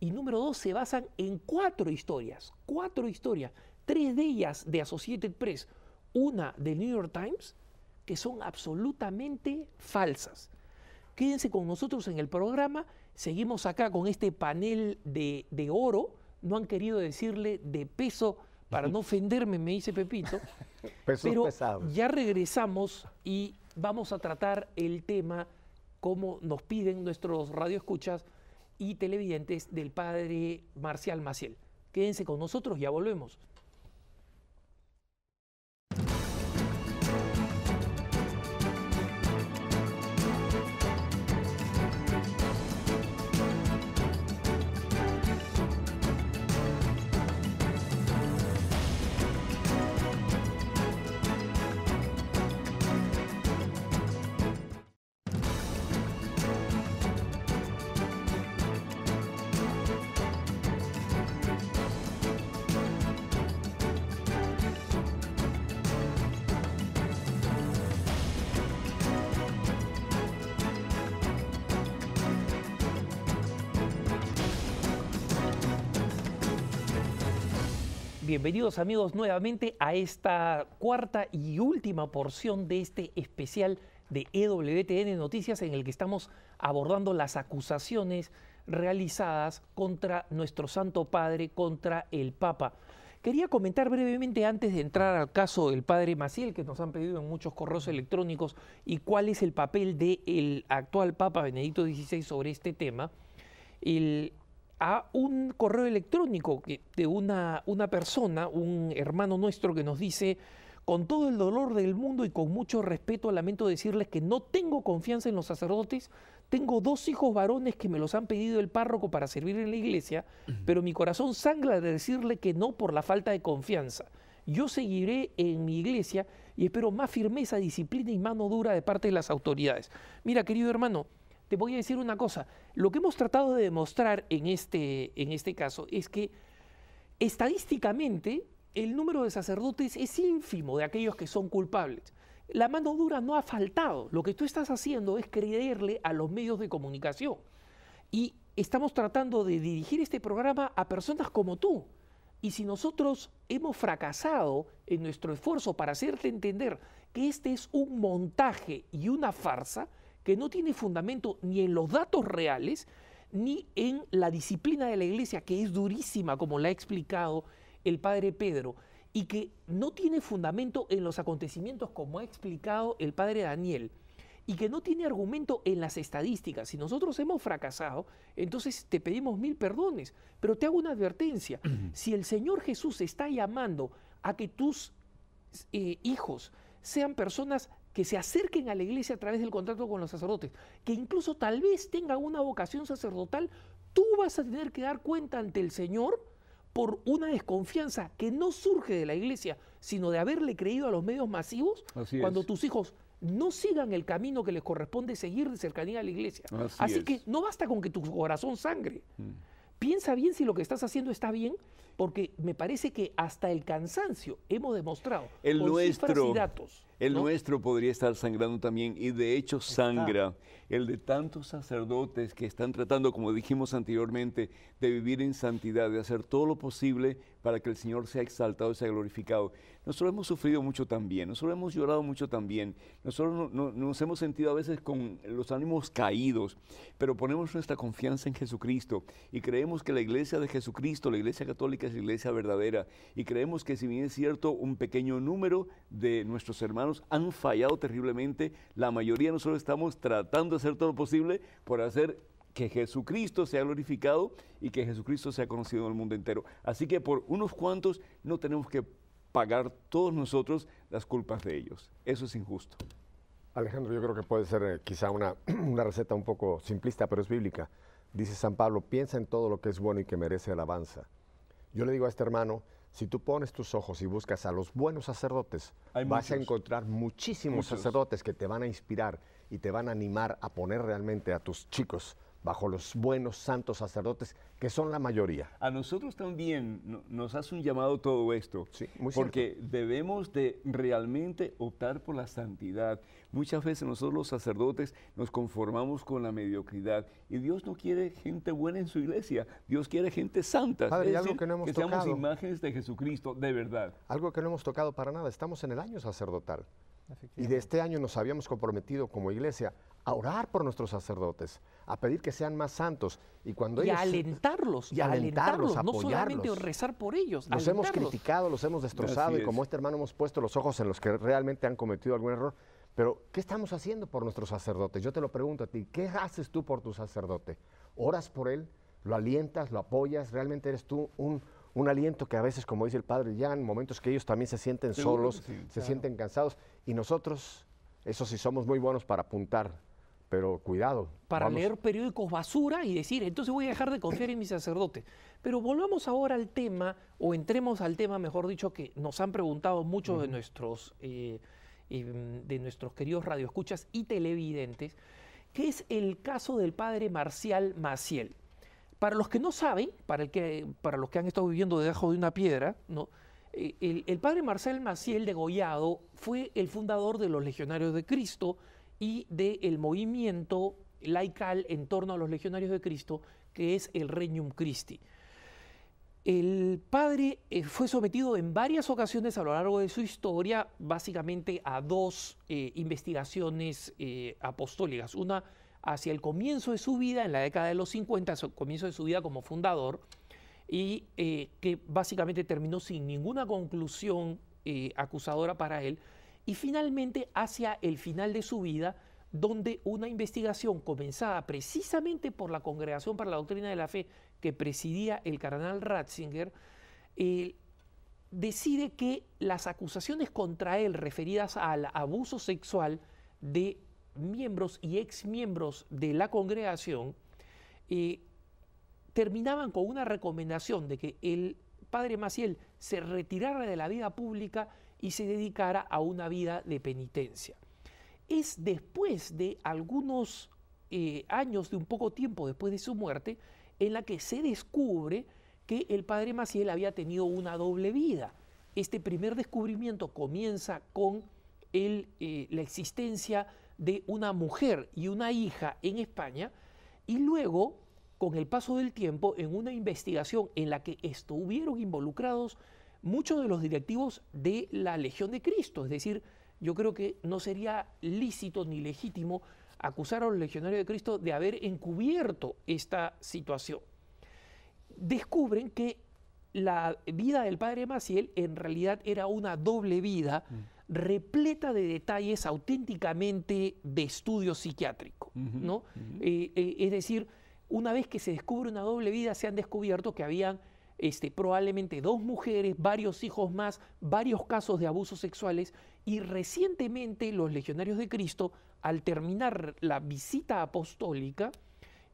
y número dos, se basan en cuatro historias, cuatro historias, tres de ellas de Associated Press, una de New York Times, que son absolutamente falsas. Quédense con nosotros en el programa, seguimos acá con este panel de oro no han querido decirle de peso para no ofenderme, me dice Pepito. pero ya regresamos y vamos a tratar el tema como nos piden nuestros radioescuchas y televidentes del padre Marcial Maciel. Quédense con nosotros, ya volvemos. Bienvenidos amigos nuevamente a esta cuarta y última porción de este especial de EWTN Noticias en el que estamos abordando las acusaciones realizadas contra nuestro Santo Padre, contra el Papa. Quería comentar brevemente antes de entrar al caso del padre Maciel, que nos han pedido en muchos correos electrónicos, y cuál es el papel del actual Papa Benedicto XVI sobre este tema. El, a un correo electrónico de una, una persona, un hermano nuestro que nos dice, con todo el dolor del mundo y con mucho respeto lamento decirles que no tengo confianza en los sacerdotes, tengo dos hijos varones que me los han pedido el párroco para servir en la iglesia, pero mi corazón sangra de decirle que no por la falta de confianza. Yo seguiré en mi iglesia y espero más firmeza, disciplina y mano dura de parte de las autoridades. Mira, querido hermano, te voy a decir una cosa. Lo que hemos tratado de demostrar en este, en este caso es que estadísticamente el número de sacerdotes es ínfimo de aquellos que son culpables. La mano dura no ha faltado. Lo que tú estás haciendo es creerle a los medios de comunicación. Y estamos tratando de dirigir este programa a personas como tú. Y si nosotros hemos fracasado en nuestro esfuerzo para hacerte entender que este es un montaje y una farsa, que no tiene fundamento ni en los datos reales, ni en la disciplina de la iglesia, que es durísima, como la ha explicado el padre Pedro, y que no tiene fundamento en los acontecimientos, como ha explicado el padre Daniel, y que no tiene argumento en las estadísticas. Si nosotros hemos fracasado, entonces te pedimos mil perdones, pero te hago una advertencia. si el Señor Jesús está llamando a que tus eh, hijos sean personas que se acerquen a la iglesia a través del contrato con los sacerdotes, que incluso tal vez tengan una vocación sacerdotal, tú vas a tener que dar cuenta ante el Señor por una desconfianza que no surge de la iglesia, sino de haberle creído a los medios masivos, cuando tus hijos no sigan el camino que les corresponde seguir de cercanía a la iglesia. Así, que no basta con que tu corazón sangre. Mm. Piensa bien si lo que estás haciendo está bien, porque me parece que hasta el cansancio hemos demostrado con nuestro, cifras datos el nuestro podría estar sangrando también y de hecho sangra. El de tantos sacerdotes que están tratando, como dijimos anteriormente, de vivir en santidad, de hacer todo lo posible para que el Señor sea exaltado y sea glorificado. Nosotros hemos sufrido mucho también, nosotros hemos llorado mucho también, nosotros nos hemos sentido a veces con los ánimos caídos, pero ponemos nuestra confianza en Jesucristo y creemos que la iglesia de Jesucristo, la iglesia católica es la iglesia verdadera y creemos que si bien es cierto un pequeño número de nuestros hermanos, han fallado terriblemente. La mayoría de nosotros estamos tratando de hacer todo lo posible por hacer que Jesucristo sea glorificado y que Jesucristo sea conocido en el mundo entero. Así que por unos cuantos no tenemos que pagar todos nosotros las culpas de ellos. Eso es injusto. Alejandro, yo creo que puede ser eh, quizá una, una receta un poco simplista, pero es bíblica. Dice San Pablo, piensa en todo lo que es bueno y que merece alabanza. Yo le digo a este hermano, si tú pones tus ojos y buscas a los buenos sacerdotes, vas a encontrar muchísimos sacerdotes que te van a inspirar y te van a animar a poner realmente a tus chicos bajo los buenos santos sacerdotes, que son la mayoría. A nosotros también nos hace un llamado todo esto, porque debemos de realmente optar por la santidad. Muchas veces nosotros los sacerdotes nos conformamos con la mediocridad y Dios no quiere gente buena en su iglesia, Dios quiere gente santa, Padre, que, seamos imágenes de Jesucristo de verdad. Algo que no hemos tocado para nada, estamos en el año sacerdotal. Y de este año nos habíamos comprometido como iglesia a orar por nuestros sacerdotes, a pedir que sean más santos. Y cuando A alentarlos. alentarlos, No solamente rezar por ellos. Los hemos criticado, los hemos destrozado y como este hermano hemos puesto los ojos en los que realmente han cometido algún error. Pero, ¿qué estamos haciendo por nuestros sacerdotes? Yo te lo pregunto a ti, ¿qué haces tú por tu sacerdote? ¿Oras por él? ¿Lo alientas? ¿Lo apoyas? ¿Realmente eres tú un, aliento que a veces, como dice el padre, ya en momentos que ellos también se sienten solos, se sienten cansados? Y nosotros, eso sí, somos muy buenos para apuntar pero cuidado. Para leer periódicos basura y decir, entonces voy a dejar de confiar en mi sacerdote. Pero volvamos ahora al tema, o entremos al tema, mejor dicho, que nos han preguntado muchos de, nuestros, eh, eh, de nuestros queridos radioescuchas y televidentes, que es el caso del padre Marcial Maciel. Para los que no saben, para, el que, para los que han estado viviendo debajo de una piedra, ¿no? Eh, el, el padre Marcial Maciel de fue el fundador de los Legionarios de Cristo, y del movimiento laical en torno a los legionarios de Cristo, que es el Regnum Christi. El padre eh, fue sometido en varias ocasiones a lo largo de su historia, básicamente a dos eh, investigaciones eh, apostólicas. Una hacia el comienzo de su vida, en la década de los 50, comienzo de su vida como fundador, y que básicamente terminó sin ninguna conclusión acusadora para él, y finalmente hacia el final de su vida, donde una investigación comenzada precisamente por la Congregación para la Doctrina de la Fe que presidía el cardenal Ratzinger, eh, decide que las acusaciones contra él referidas al abuso sexual de miembros y exmiembros de la congregación eh, terminaban con una recomendación de que el padre Maciel se retirara de la vida pública y se dedicara a una vida de penitencia. Es después de algunos eh, años, de un poco tiempo después de su muerte, en la que se descubre que el padre Maciel había tenido una doble vida. Este primer descubrimiento comienza con el, eh, la existencia de una mujer y una hija en España y luego, con el paso del tiempo, en una investigación en la que estuvieron involucrados muchos de los directivos de la Legión de Cristo. Es decir, yo creo que no sería lícito ni legítimo acusar a los legionarios de Cristo de haber encubierto esta situación. Descubren que la vida del padre Maciel en realidad era una doble vida mm. repleta de detalles auténticamente de estudio psiquiátrico. ¿no? Eh, eh, es decir, una vez que se descubre una doble vida, se han descubierto que habían este, probablemente dos mujeres, varios hijos más, varios casos de abusos sexuales y recientemente los legionarios de Cristo, al terminar la visita apostólica,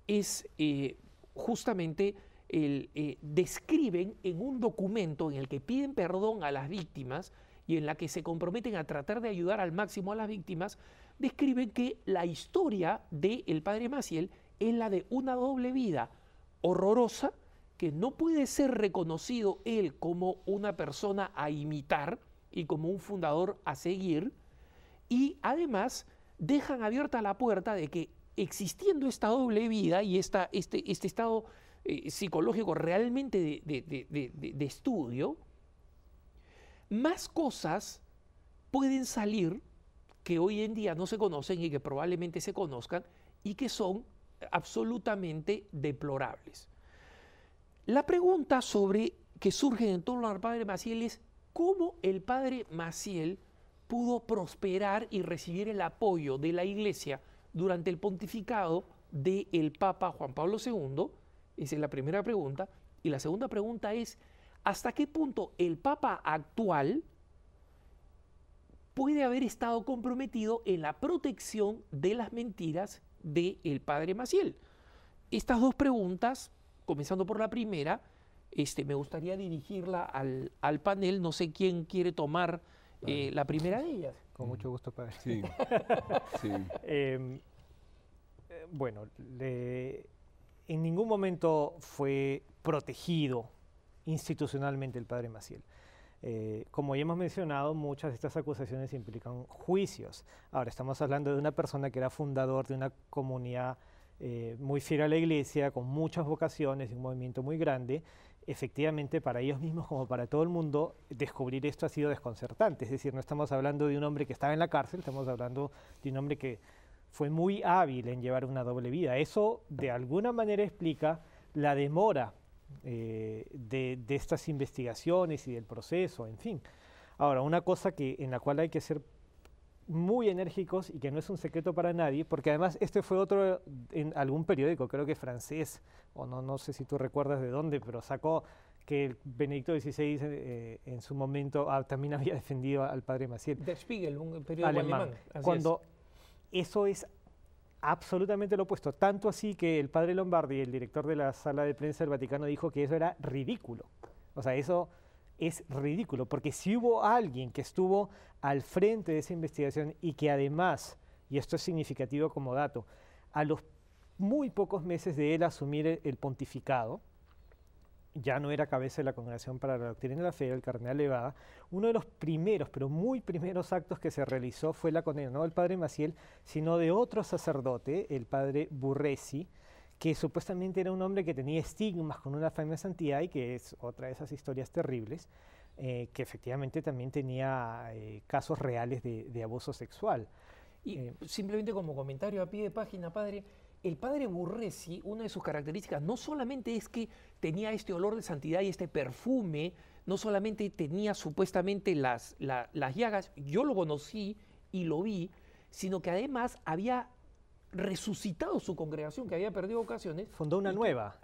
es eh, justamente eh, describen en un documento en el que piden perdón a las víctimas y en la que se comprometen a tratar de ayudar al máximo a las víctimas, describen que la historia del el padre Maciel es la de una doble vida horrorosa, que no puede ser reconocido él como una persona a imitar y como un fundador a seguir, y además dejan abierta la puerta de que existiendo esta doble vida y este, este, estado eh, psicológico realmente de estudio, más cosas pueden salir que hoy en día no se conocen y que probablemente se conozcan y que son absolutamente deplorables. La pregunta sobre que surge en torno al padre Maciel es cómo el padre Maciel pudo prosperar y recibir el apoyo de la Iglesia durante el pontificado del Papa Juan Pablo II. Esa es la primera pregunta. Y la segunda pregunta es, ¿hasta qué punto el Papa actual puede haber estado comprometido en la protección de las mentiras del padre Maciel? Estas dos preguntas comenzando por la primera, este, me gustaría dirigirla al, panel. No sé quién quiere tomar eh, la primera de ellas. Con mucho gusto, padre. Sí. Em, eh, bueno, en ningún momento fue protegido institucionalmente el padre Maciel. Eh, como ya hemos mencionado, muchas de estas acusaciones implican juicios. Ahora, estamos hablando de una persona que era fundador de una comunidad eh, muy fiel a la iglesia, con muchas vocaciones, y un movimiento muy grande, efectivamente para ellos mismos como para todo el mundo, descubrir esto ha sido desconcertante. Es decir, no estamos hablando de un hombre que estaba en la cárcel, estamos hablando de un hombre que fue muy hábil en llevar una doble vida. Eso de alguna manera explica la demora eh, de, de, estas investigaciones y del proceso, en fin. Ahora, una cosa que, en la cual hay que ser muy enérgicos y que no es un secreto para nadie, porque además este fue otro en algún periódico, creo que francés, o no, no sé si tú recuerdas de dónde, pero sacó que Benedicto XVI eh, en su momento ah, también había defendido al padre Maciel. Der Spiegel, un periódico alemán. cuando eso es absolutamente lo opuesto, tanto así que el padre Lombardi, el director de la sala de prensa del Vaticano, dijo que eso era ridículo. O sea, eso es ridículo, porque si hubo alguien que estuvo al frente de esa investigación y que además, y esto es significativo como dato, a los muy pocos meses de él asumir el, pontificado, ya no era cabeza de la Congregación para la Doctrina de la Fe, el cardenal Levada, uno de los primeros, pero muy primeros actos que se realizó fue la condena, no del padre Maciel, sino de otro sacerdote, el padre Burresi, que supuestamente era un hombre que tenía estigmas con una fama de santidad y que es otra de esas historias terribles, eh, que efectivamente también tenía eh, casos reales de, abuso sexual. Y eh, simplemente como comentario a pie de página, padre, el padre Burresi, una de sus características, no solamente es que tenía este olor de santidad y este perfume, no solamente tenía supuestamente las, las llagas, yo lo conocí y lo vi, sino que además había resucitado su congregación que había perdido vocaciones. Fundó una nueva,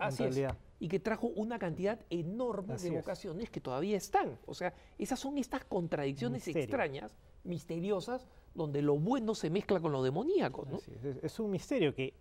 y que trajo una cantidad enorme de vocaciones que todavía están. O sea, esas son estas contradicciones extrañas, misteriosas, donde lo bueno se mezcla con lo demoníaco. Es. un misterio que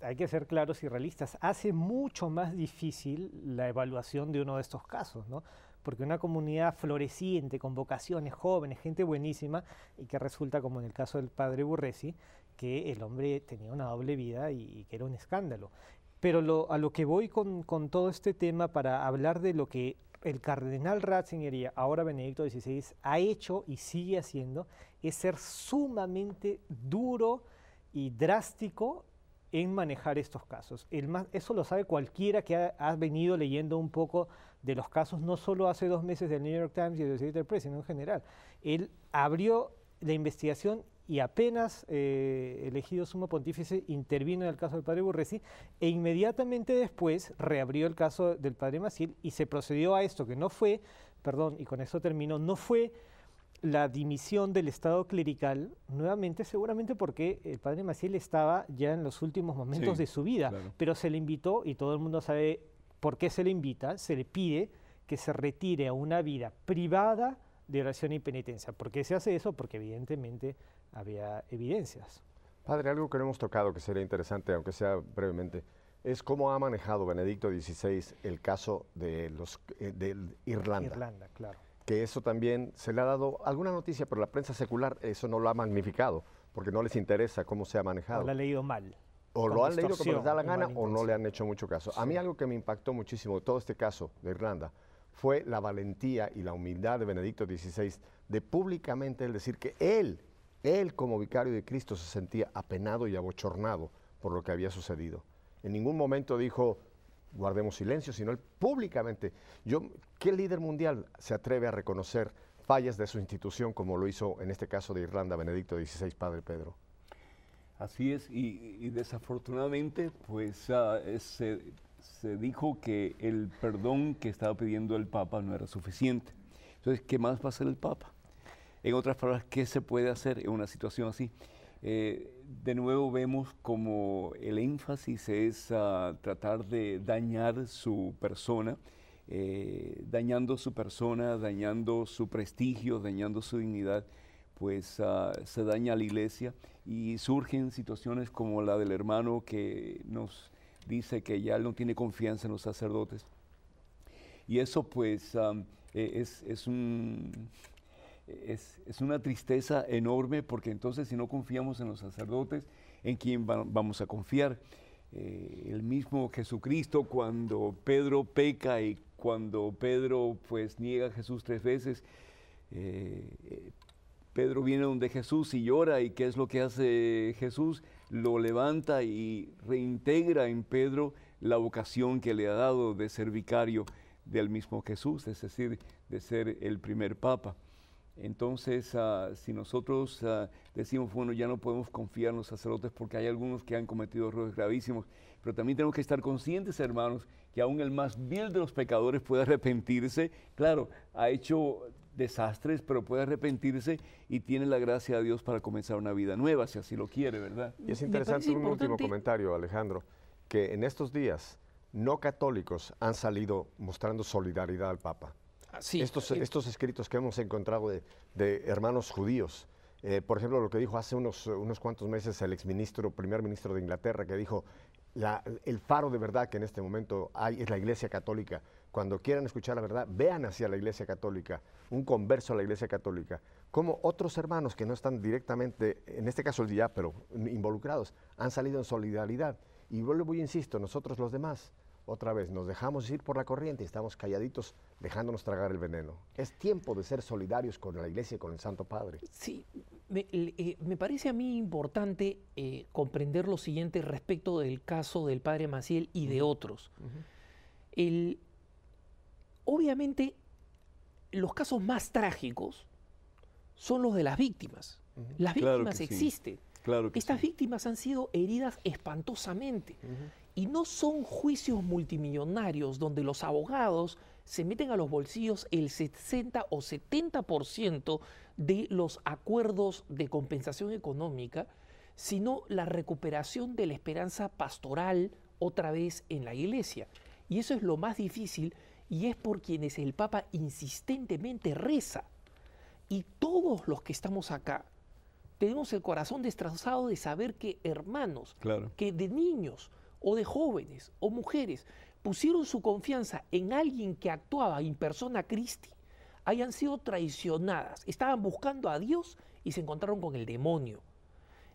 hay que ser claros y realistas, hace mucho más difícil la evaluación de uno de estos casos, ¿no? Porque una comunidad floreciente, con vocaciones jóvenes, gente buenísima, y que resulta, como en el caso del padre Burresi, que el hombre tenía una doble vida y, que era un escándalo. Pero lo, a lo que voy con, todo este tema para hablar de lo que el cardenal Ratzinger, ahora Benedicto XVI, ha hecho y sigue haciendo, es ser sumamente duro y drástico en manejar estos casos. El más, eso lo sabe cualquiera que ha, venido leyendo un poco de los casos, no solo hace dos meses del New York Times y del Associated Press, sino en general. Él abrió la investigación y apenas eh, elegido sumo pontífice intervino en el caso del padre Burresi e inmediatamente después reabrió el caso del padre Maciel y se procedió a esto, que no fue, perdón, y con esto termino, no fue la dimisión del Estado clerical, nuevamente seguramente porque el padre Maciel estaba ya en los últimos momentos de su vida, pero se le invitó, y todo el mundo sabe por qué se le invita, se le pide que se retire a una vida privada, de oración y penitencia. ¿Por qué se hace eso? Porque evidentemente había evidencias. Padre, algo que no hemos tocado que sería interesante, aunque sea brevemente, es cómo ha manejado Benedicto XVI el caso de, los, eh, de Irlanda. Irlanda, claro. Que eso también se le ha dado alguna noticia, pero la prensa secular eso no lo ha magnificado, porque no les interesa cómo se ha manejado. O lo ha leído mal. O lo han leído como les da la gana o no le han hecho mucho caso. A mí algo que me impactó muchísimo de todo este caso de Irlanda fue la valentía y la humildad de Benedicto XVI de públicamente decir que él, él como vicario de Cristo se sentía apenado y abochornado por lo que había sucedido. En ningún momento dijo, guardemos silencio, sino él públicamente. Yo, ¿Qué líder mundial se atreve a reconocer fallas de su institución como lo hizo en este caso de Irlanda Benedicto XVI, Padre Pedro? Así es, y, desafortunadamente, pues ah, ese eh, se dijo que el perdón que estaba pidiendo el Papa no era suficiente. Entonces, ¿qué más va a hacer el Papa? En otras palabras, ¿qué se puede hacer en una situación así? Eh, de nuevo vemos como el énfasis es tratar de dañar su persona, eh, dañando su persona, dañando su prestigio, dañando su dignidad, pues ah, se daña a la iglesia y surgen situaciones como la del hermano que nos dice que ya no tiene confianza en los sacerdotes. Y eso pues e, es, una tristeza enorme porque entonces si no confiamos en los sacerdotes, ¿en quién vamos a confiar? Eh, el mismo Jesucristo cuando Pedro peca y cuando Pedro pues niega a Jesús tres veces, eh, eh, Pedro viene donde Jesús y llora y ¿qué es lo que hace Jesús? lo levanta y reintegra en Pedro la vocación que le ha dado de ser vicario del mismo Jesús, es decir, de ser el primer papa. Entonces, ah, si nosotros ah, decimos, bueno, ya no podemos confiar en los sacerdotes porque hay algunos que han cometido errores gravísimos, pero también tenemos que estar conscientes, hermanos, que aún el más vil de los pecadores puede arrepentirse. Claro, ha hecho desastres, pero puede arrepentirse y tiene la gracia de Dios para comenzar una vida nueva, si así lo quiere, ¿verdad? Y es interesante un último comentario, Alejandro, que en estos días no católicos han salido mostrando solidaridad al Papa. Ah, estos, eh, estos escritos que hemos encontrado de, hermanos judíos, eh, por ejemplo, lo que dijo hace unos, unos cuantos meses el exministro, primer ministro de Inglaterra, que dijo, el faro de verdad que en este momento hay es la Iglesia Católica cuando quieran escuchar la verdad, vean hacia la Iglesia Católica, un converso a la Iglesia Católica, como otros hermanos que no están directamente, en este caso el día, pero involucrados, han salido en solidaridad. Y vuelvo y insisto, nosotros los demás, otra vez, nos dejamos ir por la corriente y estamos calladitos dejándonos tragar el veneno. Es tiempo de ser solidarios con la Iglesia y con el Santo Padre. Sí, me, eh, parece a mí importante eh, comprender lo siguiente respecto del caso del Padre Maciel y de otros. el, Obviamente, los casos más trágicos son los de las víctimas. Las víctimas existen. Estas víctimas han sido heridas espantosamente. Y no son juicios multimillonarios donde los abogados se meten a los bolsillos el 60 o 70% de los acuerdos de compensación económica, sino la recuperación de la esperanza pastoral otra vez en la iglesia. Y eso es lo más difícil y es por quienes el Papa insistentemente reza. Y todos los que estamos acá tenemos el corazón destrozado de saber que hermanos, que de niños o de jóvenes o mujeres pusieron su confianza en alguien que actuaba en persona Cristi, hayan sido traicionadas, estaban buscando a Dios y se encontraron con el demonio.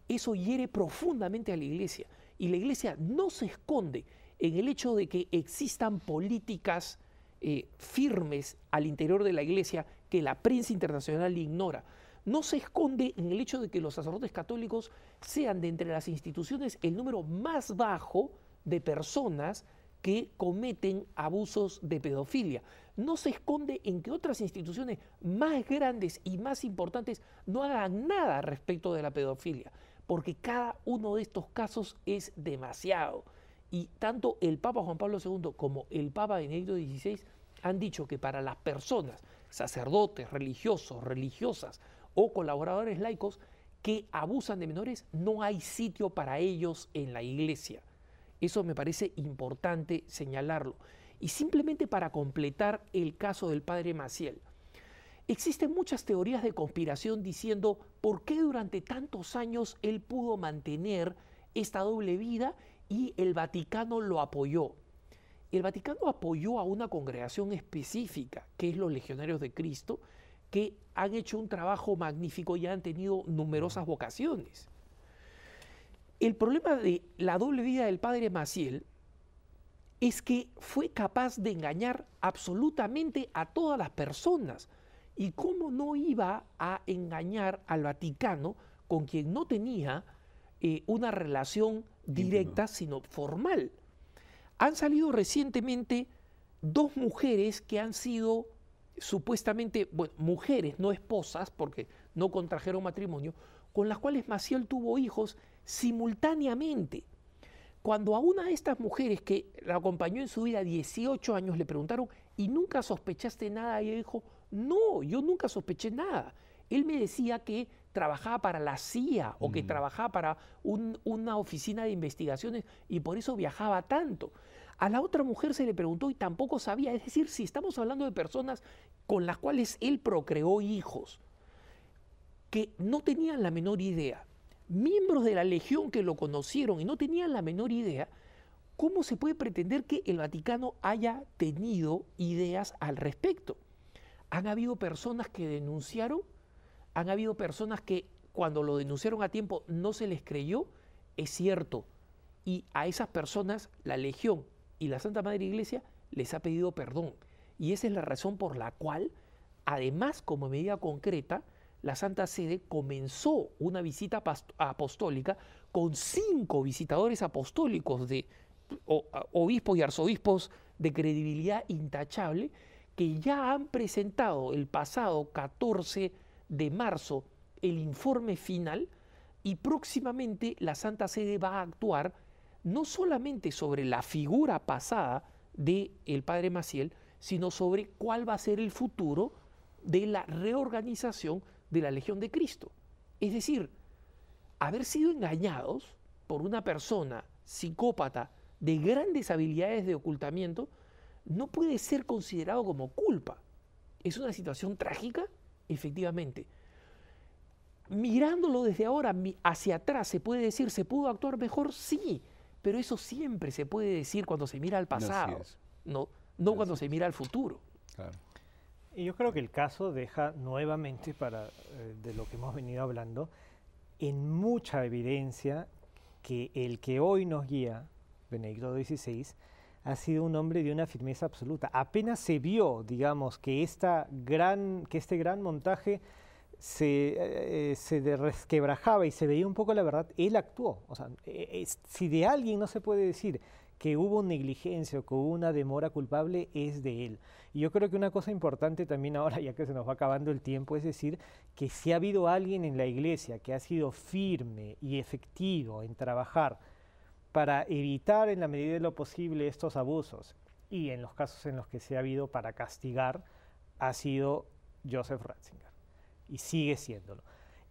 Eso hiere profundamente a la iglesia y la iglesia no se esconde en el hecho de que existan políticas eh, firmes al interior de la iglesia que la prensa internacional ignora. No se esconde en el hecho de que los sacerdotes católicos sean de entre las instituciones el número más bajo de personas que cometen abusos de pedofilia. No se esconde en que otras instituciones más grandes y más importantes no hagan nada respecto de la pedofilia, porque cada uno de estos casos es demasiado. Y tanto el Papa Juan Pablo II como el Papa Benedicto XVI han dicho que para las personas, sacerdotes, religiosos, religiosas o colaboradores laicos que abusan de menores, no hay sitio para ellos en la iglesia. Eso me parece importante señalarlo. Y simplemente para completar el caso del padre Maciel. Existen muchas teorías de conspiración diciendo por qué durante tantos años él pudo mantener esta doble vida y el Vaticano lo apoyó. El Vaticano apoyó a una congregación específica, que es los Legionarios de Cristo, que han hecho un trabajo magnífico y han tenido numerosas vocaciones. El problema de la doble vida del padre Maciel es que fue capaz de engañar absolutamente a todas las personas. ¿Y cómo no iba a engañar al Vaticano, con quien no tenía eh, una relación directa, sino formal. Han salido recientemente dos mujeres que han sido supuestamente, bueno, mujeres, no esposas, porque no contrajeron matrimonio, con las cuales Maciel tuvo hijos simultáneamente. Cuando a una de estas mujeres que la acompañó en su vida 18 años le preguntaron, ¿y nunca sospechaste nada? Y dijo, no, yo nunca sospeché nada. Él me decía que trabajaba para la CIA o que mm. trabajaba para una oficina de investigaciones y por eso viajaba tanto. A la otra mujer se le preguntó y tampoco sabía. Es decir, si estamos hablando de personas con las cuales él procreó hijos, que no tenían la menor idea, miembros de la Legión que lo conocieron y no tenían la menor idea, ¿cómo se puede pretender que el Vaticano haya tenido ideas al respecto? Han habido personas que denunciaron han habido personas que cuando lo denunciaron a tiempo no se les creyó, es cierto. Y a esas personas la Legión y la Santa Madre Iglesia les ha pedido perdón. Y esa es la razón por la cual, además, como medida concreta, la Santa Sede comenzó una visita apostólica con cinco visitadores apostólicos de obispos y arzobispos de credibilidad intachable que ya han presentado el pasado 14 de marzo el informe final y próximamente la Santa Sede va a actuar no solamente sobre la figura pasada del el padre Maciel, sino sobre cuál va a ser el futuro de la reorganización de la Legión de Cristo. Es decir, haber sido engañados por una persona psicópata de grandes habilidades de ocultamiento no puede ser considerado como culpa. Es una situación trágica efectivamente. Mirándolo desde ahora hacia atrás, ¿se puede decir, se pudo actuar mejor? Sí, pero eso siempre se puede decir cuando se mira al pasado, no, no, cuando se mira al futuro. Y yo creo que el caso deja nuevamente, para, eh, de lo que hemos venido hablando, en mucha evidencia que el que hoy nos guía, Benedicto XVI, ha sido un hombre de una firmeza absoluta. Apenas se vio, digamos, que, esta gran, que este gran montaje se, eh, eh, desquebrajaba resquebrajaba y se veía un poco la verdad, él actuó. O sea, e, e, si de alguien no se puede decir que hubo negligencia o que hubo una demora culpable es de él. Y yo creo que una cosa importante también ahora, ya que se nos va acabando el tiempo, es decir, que si ha habido alguien en la iglesia que ha sido firme y efectivo en trabajar para evitar en la medida de lo posible estos abusos y en los casos en los que se ha habido para castigar ha sido Joseph Ratzinger y sigue siéndolo.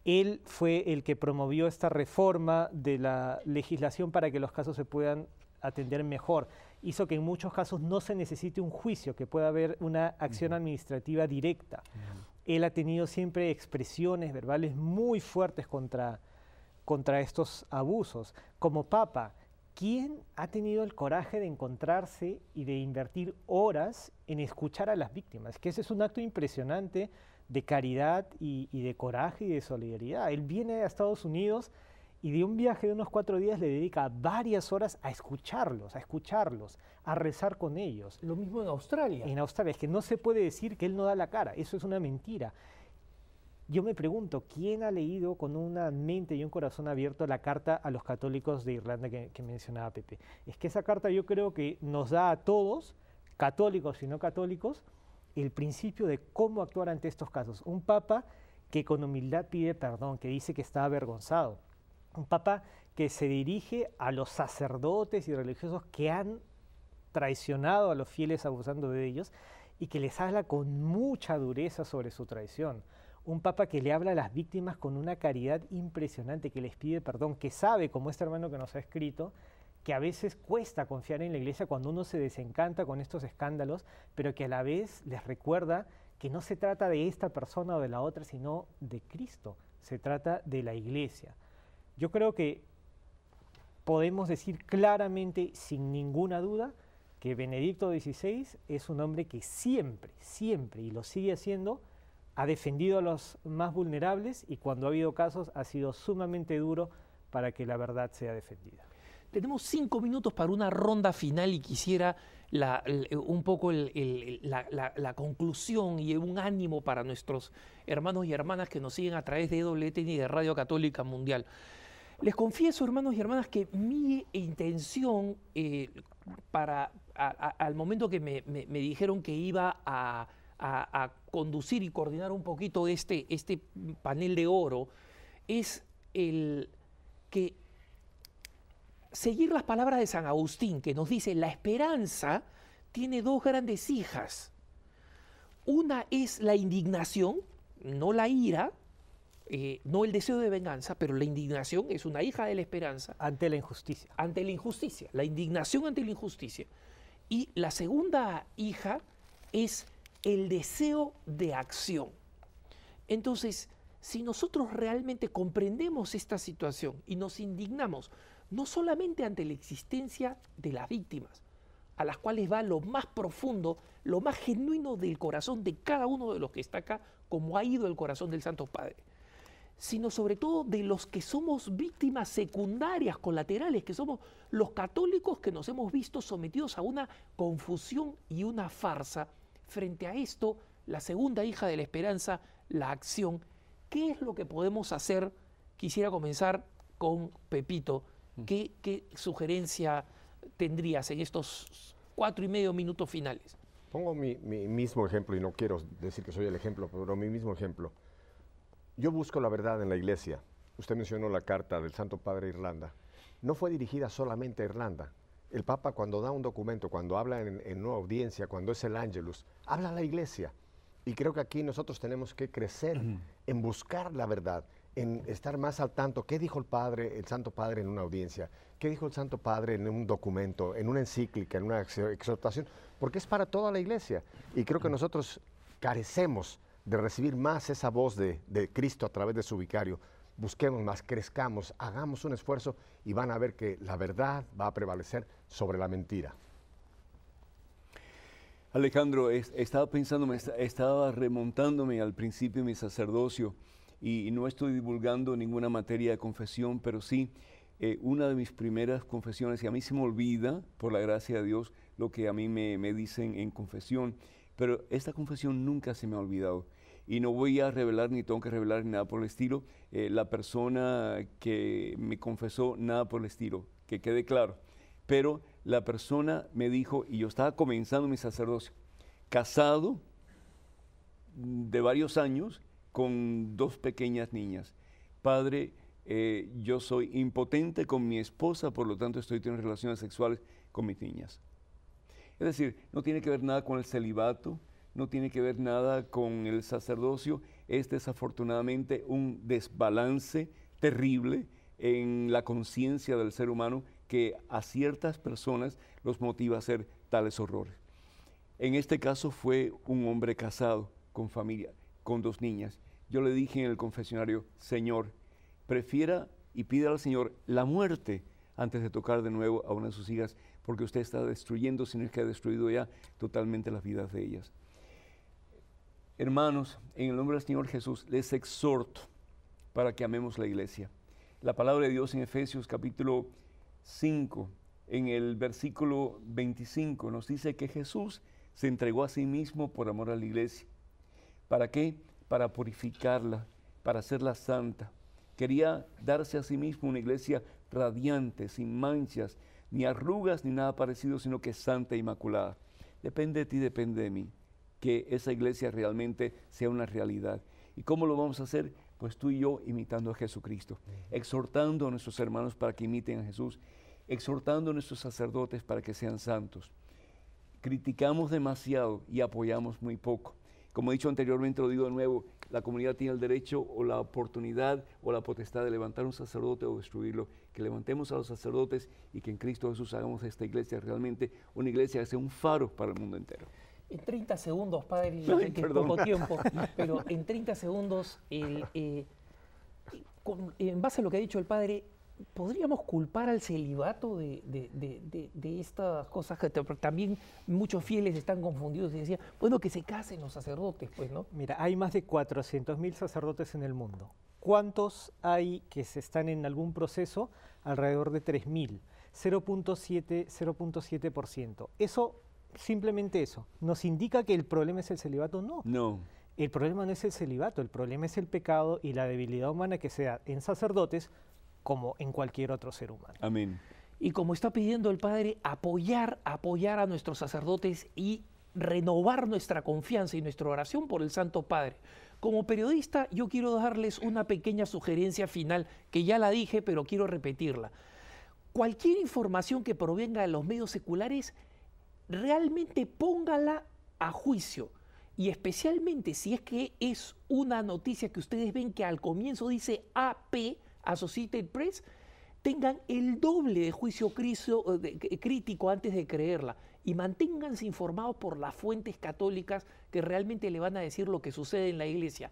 Él fue el que promovió esta reforma de la legislación para que los casos se puedan atender mejor. Hizo que en muchos casos no se necesite un juicio, que pueda haber una acción administrativa directa. Él ha tenido siempre expresiones verbales muy fuertes contra, contra estos abusos. Como papa, ¿quién ha tenido el coraje de encontrarse y de invertir horas en escuchar a las víctimas? Que ese es un acto impresionante de caridad y, de coraje y de solidaridad. Él viene a Estados Unidos y de un viaje de unos cuatro días le dedica varias horas a escucharlos, a escucharlos, a rezar con ellos. Lo mismo en Australia. En Australia, es que no se puede decir que él no da la cara, eso es una mentira. Yo me pregunto, ¿quién ha leído con una mente y un corazón abierto la carta a los católicos de Irlanda que, que mencionaba Pepe? Es que esa carta yo creo que nos da a todos, católicos y no católicos, el principio de cómo actuar ante estos casos. Un papa que con humildad pide perdón, que dice que está avergonzado. Un papa que se dirige a los sacerdotes y religiosos que han traicionado a los fieles abusando de ellos y que les habla con mucha dureza sobre su traición un papa que le habla a las víctimas con una caridad impresionante, que les pide perdón, que sabe, como este hermano que nos ha escrito, que a veces cuesta confiar en la iglesia cuando uno se desencanta con estos escándalos, pero que a la vez les recuerda que no se trata de esta persona o de la otra, sino de Cristo, se trata de la iglesia. Yo creo que podemos decir claramente, sin ninguna duda, que Benedicto XVI es un hombre que siempre, siempre, y lo sigue haciendo, ha defendido a los más vulnerables y cuando ha habido casos ha sido sumamente duro para que la verdad sea defendida. Tenemos cinco minutos para una ronda final y quisiera un poco la, conclusión y un ánimo para nuestros hermanos y hermanas que nos siguen a través de EWTN y de Radio Católica Mundial. Les confieso, hermanos y hermanas, que mi intención eh, para al momento que me dijeron que iba a a, conducir y coordinar un poquito este, este panel de oro es el que seguir las palabras de San Agustín, que nos dice, la esperanza tiene dos grandes hijas. Una es la indignación, no la ira, eh, no el deseo de venganza, pero la indignación es una hija de la esperanza. Ante la injusticia. Ante la injusticia, la indignación ante la injusticia. Y la segunda hija es el deseo de acción. Entonces, si nosotros realmente comprendemos esta situación y nos indignamos, no solamente ante la existencia de las víctimas, a las cuales va lo más profundo, lo más genuino del corazón de cada uno de los que está acá, como ha ido el corazón del Santo Padre, sino sobre todo de los que somos víctimas secundarias, colaterales, que somos los católicos que nos hemos visto sometidos a una confusión y una farsa Frente a esto, la segunda hija de la esperanza, la acción, ¿qué es lo que podemos hacer? Quisiera comenzar con Pepito. Mm. ¿Qué, sugerencia tendrías en estos cuatro y medio minutos finales? Pongo mi, mismo ejemplo, y no quiero decir que soy el ejemplo, pero mi mismo ejemplo. Yo busco la verdad en la iglesia. Usted mencionó la carta del Santo Padre Irlanda. No fue dirigida solamente a Irlanda, el Papa cuando da un documento, cuando habla en, una audiencia, cuando es el ángelus, habla a la iglesia. Y creo que aquí nosotros tenemos que crecer en buscar la verdad, en estar más al tanto. ¿Qué dijo el Padre, el Santo Padre en una audiencia? ¿Qué dijo el Santo Padre en un documento, en una encíclica, en una exhortación? Porque es para toda la iglesia. Y creo que nosotros carecemos de recibir más esa voz de, de Cristo a través de su vicario busquemos más, crezcamos, hagamos un esfuerzo y van a ver que la verdad va a prevalecer sobre la mentira. Alejandro, estaba pensando, estaba remontándome al principio de mi sacerdocio y, no estoy divulgando ninguna materia de confesión, pero sí eh, una de mis primeras confesiones, y a mí se me olvida, por la gracia de Dios, lo que a mí me, me dicen en confesión, pero esta confesión nunca se me ha olvidado y no voy a revelar ni tengo que revelar ni nada por el estilo. Eh, la persona que me confesó nada por el estilo, que quede claro. Pero la persona me dijo, y yo estaba comenzando mi sacerdocio, casado de varios años con dos pequeñas niñas. Padre, eh, yo soy impotente con mi esposa, por lo tanto estoy teniendo relaciones sexuales con mis niñas. Es decir, no tiene que ver nada con el celibato, no tiene que ver nada con el sacerdocio, es desafortunadamente un desbalance terrible en la conciencia del ser humano que a ciertas personas los motiva a hacer tales horrores. En este caso fue un hombre casado con familia, con dos niñas. Yo le dije en el confesionario, Señor, prefiera y pida al Señor la muerte antes de tocar de nuevo a una de sus hijas, porque usted está destruyendo, si no que ha destruido ya totalmente las vidas de ellas. Hermanos, en el nombre del Señor Jesús, les exhorto para que amemos la iglesia. La palabra de Dios en Efesios capítulo 5, en el versículo 25, nos dice que Jesús se entregó a sí mismo por amor a la iglesia. ¿Para qué? Para purificarla, para hacerla santa. Quería darse a sí mismo una iglesia radiante, sin manchas, ni arrugas, ni nada parecido, sino que santa e inmaculada. Depende de ti, depende de mí que esa iglesia realmente sea una realidad. ¿Y cómo lo vamos a hacer? Pues tú y yo imitando a Jesucristo, exhortando a nuestros hermanos para que imiten a Jesús, exhortando a nuestros sacerdotes para que sean santos. Criticamos demasiado y apoyamos muy poco. Como he dicho anteriormente, lo digo de nuevo, la comunidad tiene el derecho o la oportunidad o la potestad de levantar un sacerdote o destruirlo. Que levantemos a los sacerdotes y que en Cristo Jesús hagamos esta iglesia realmente una iglesia que sea un faro para el mundo entero. En 30 segundos, padre, que poco tiempo, pero en 30 segundos, eh, en base a lo que ha dicho el padre, ¿podríamos culpar al celibato de, estas cosas que también muchos fieles están confundidos y decían, bueno, que se casen los sacerdotes, pues, ¿no? Mira, hay más de 400.000 sacerdotes en el mundo. ¿Cuántos hay que se están en algún proceso? Alrededor de 3.000. 0.7%. Eso simplemente eso. ¿Nos indica que el problema es el celibato? No. No. El problema no es el celibato, el problema es el pecado y la debilidad humana que sea en sacerdotes como en cualquier otro ser humano. Amén. Y como está pidiendo el Padre, apoyar, apoyar a nuestros sacerdotes y renovar nuestra confianza y nuestra oración por el Santo Padre. Como periodista, yo quiero darles una pequeña sugerencia final, que ya la dije, pero quiero repetirla. Cualquier información que provenga de los medios seculares realmente póngala a juicio. Y especialmente si es que es una noticia que ustedes ven que al comienzo dice AP, Associated Press, tengan el doble de juicio eh, crítico antes de creerla y manténganse informados por las fuentes católicas que realmente le van a decir lo que sucede en la iglesia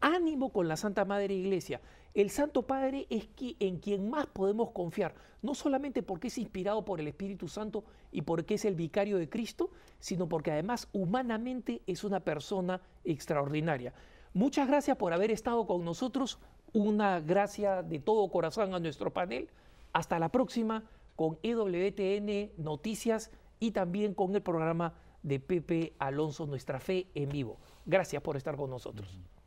ánimo con la Santa Madre Iglesia. El Santo Padre es en quien más podemos confiar, no solamente porque es inspirado por el Espíritu Santo y porque es el vicario de Cristo, sino porque además humanamente es una persona extraordinaria. Muchas gracias por haber estado con nosotros. Una gracia de todo corazón a nuestro panel. Hasta la próxima con EWTN Noticias y también con el programa de Pepe Alonso, Nuestra Fe en Vivo. Gracias por estar con nosotros.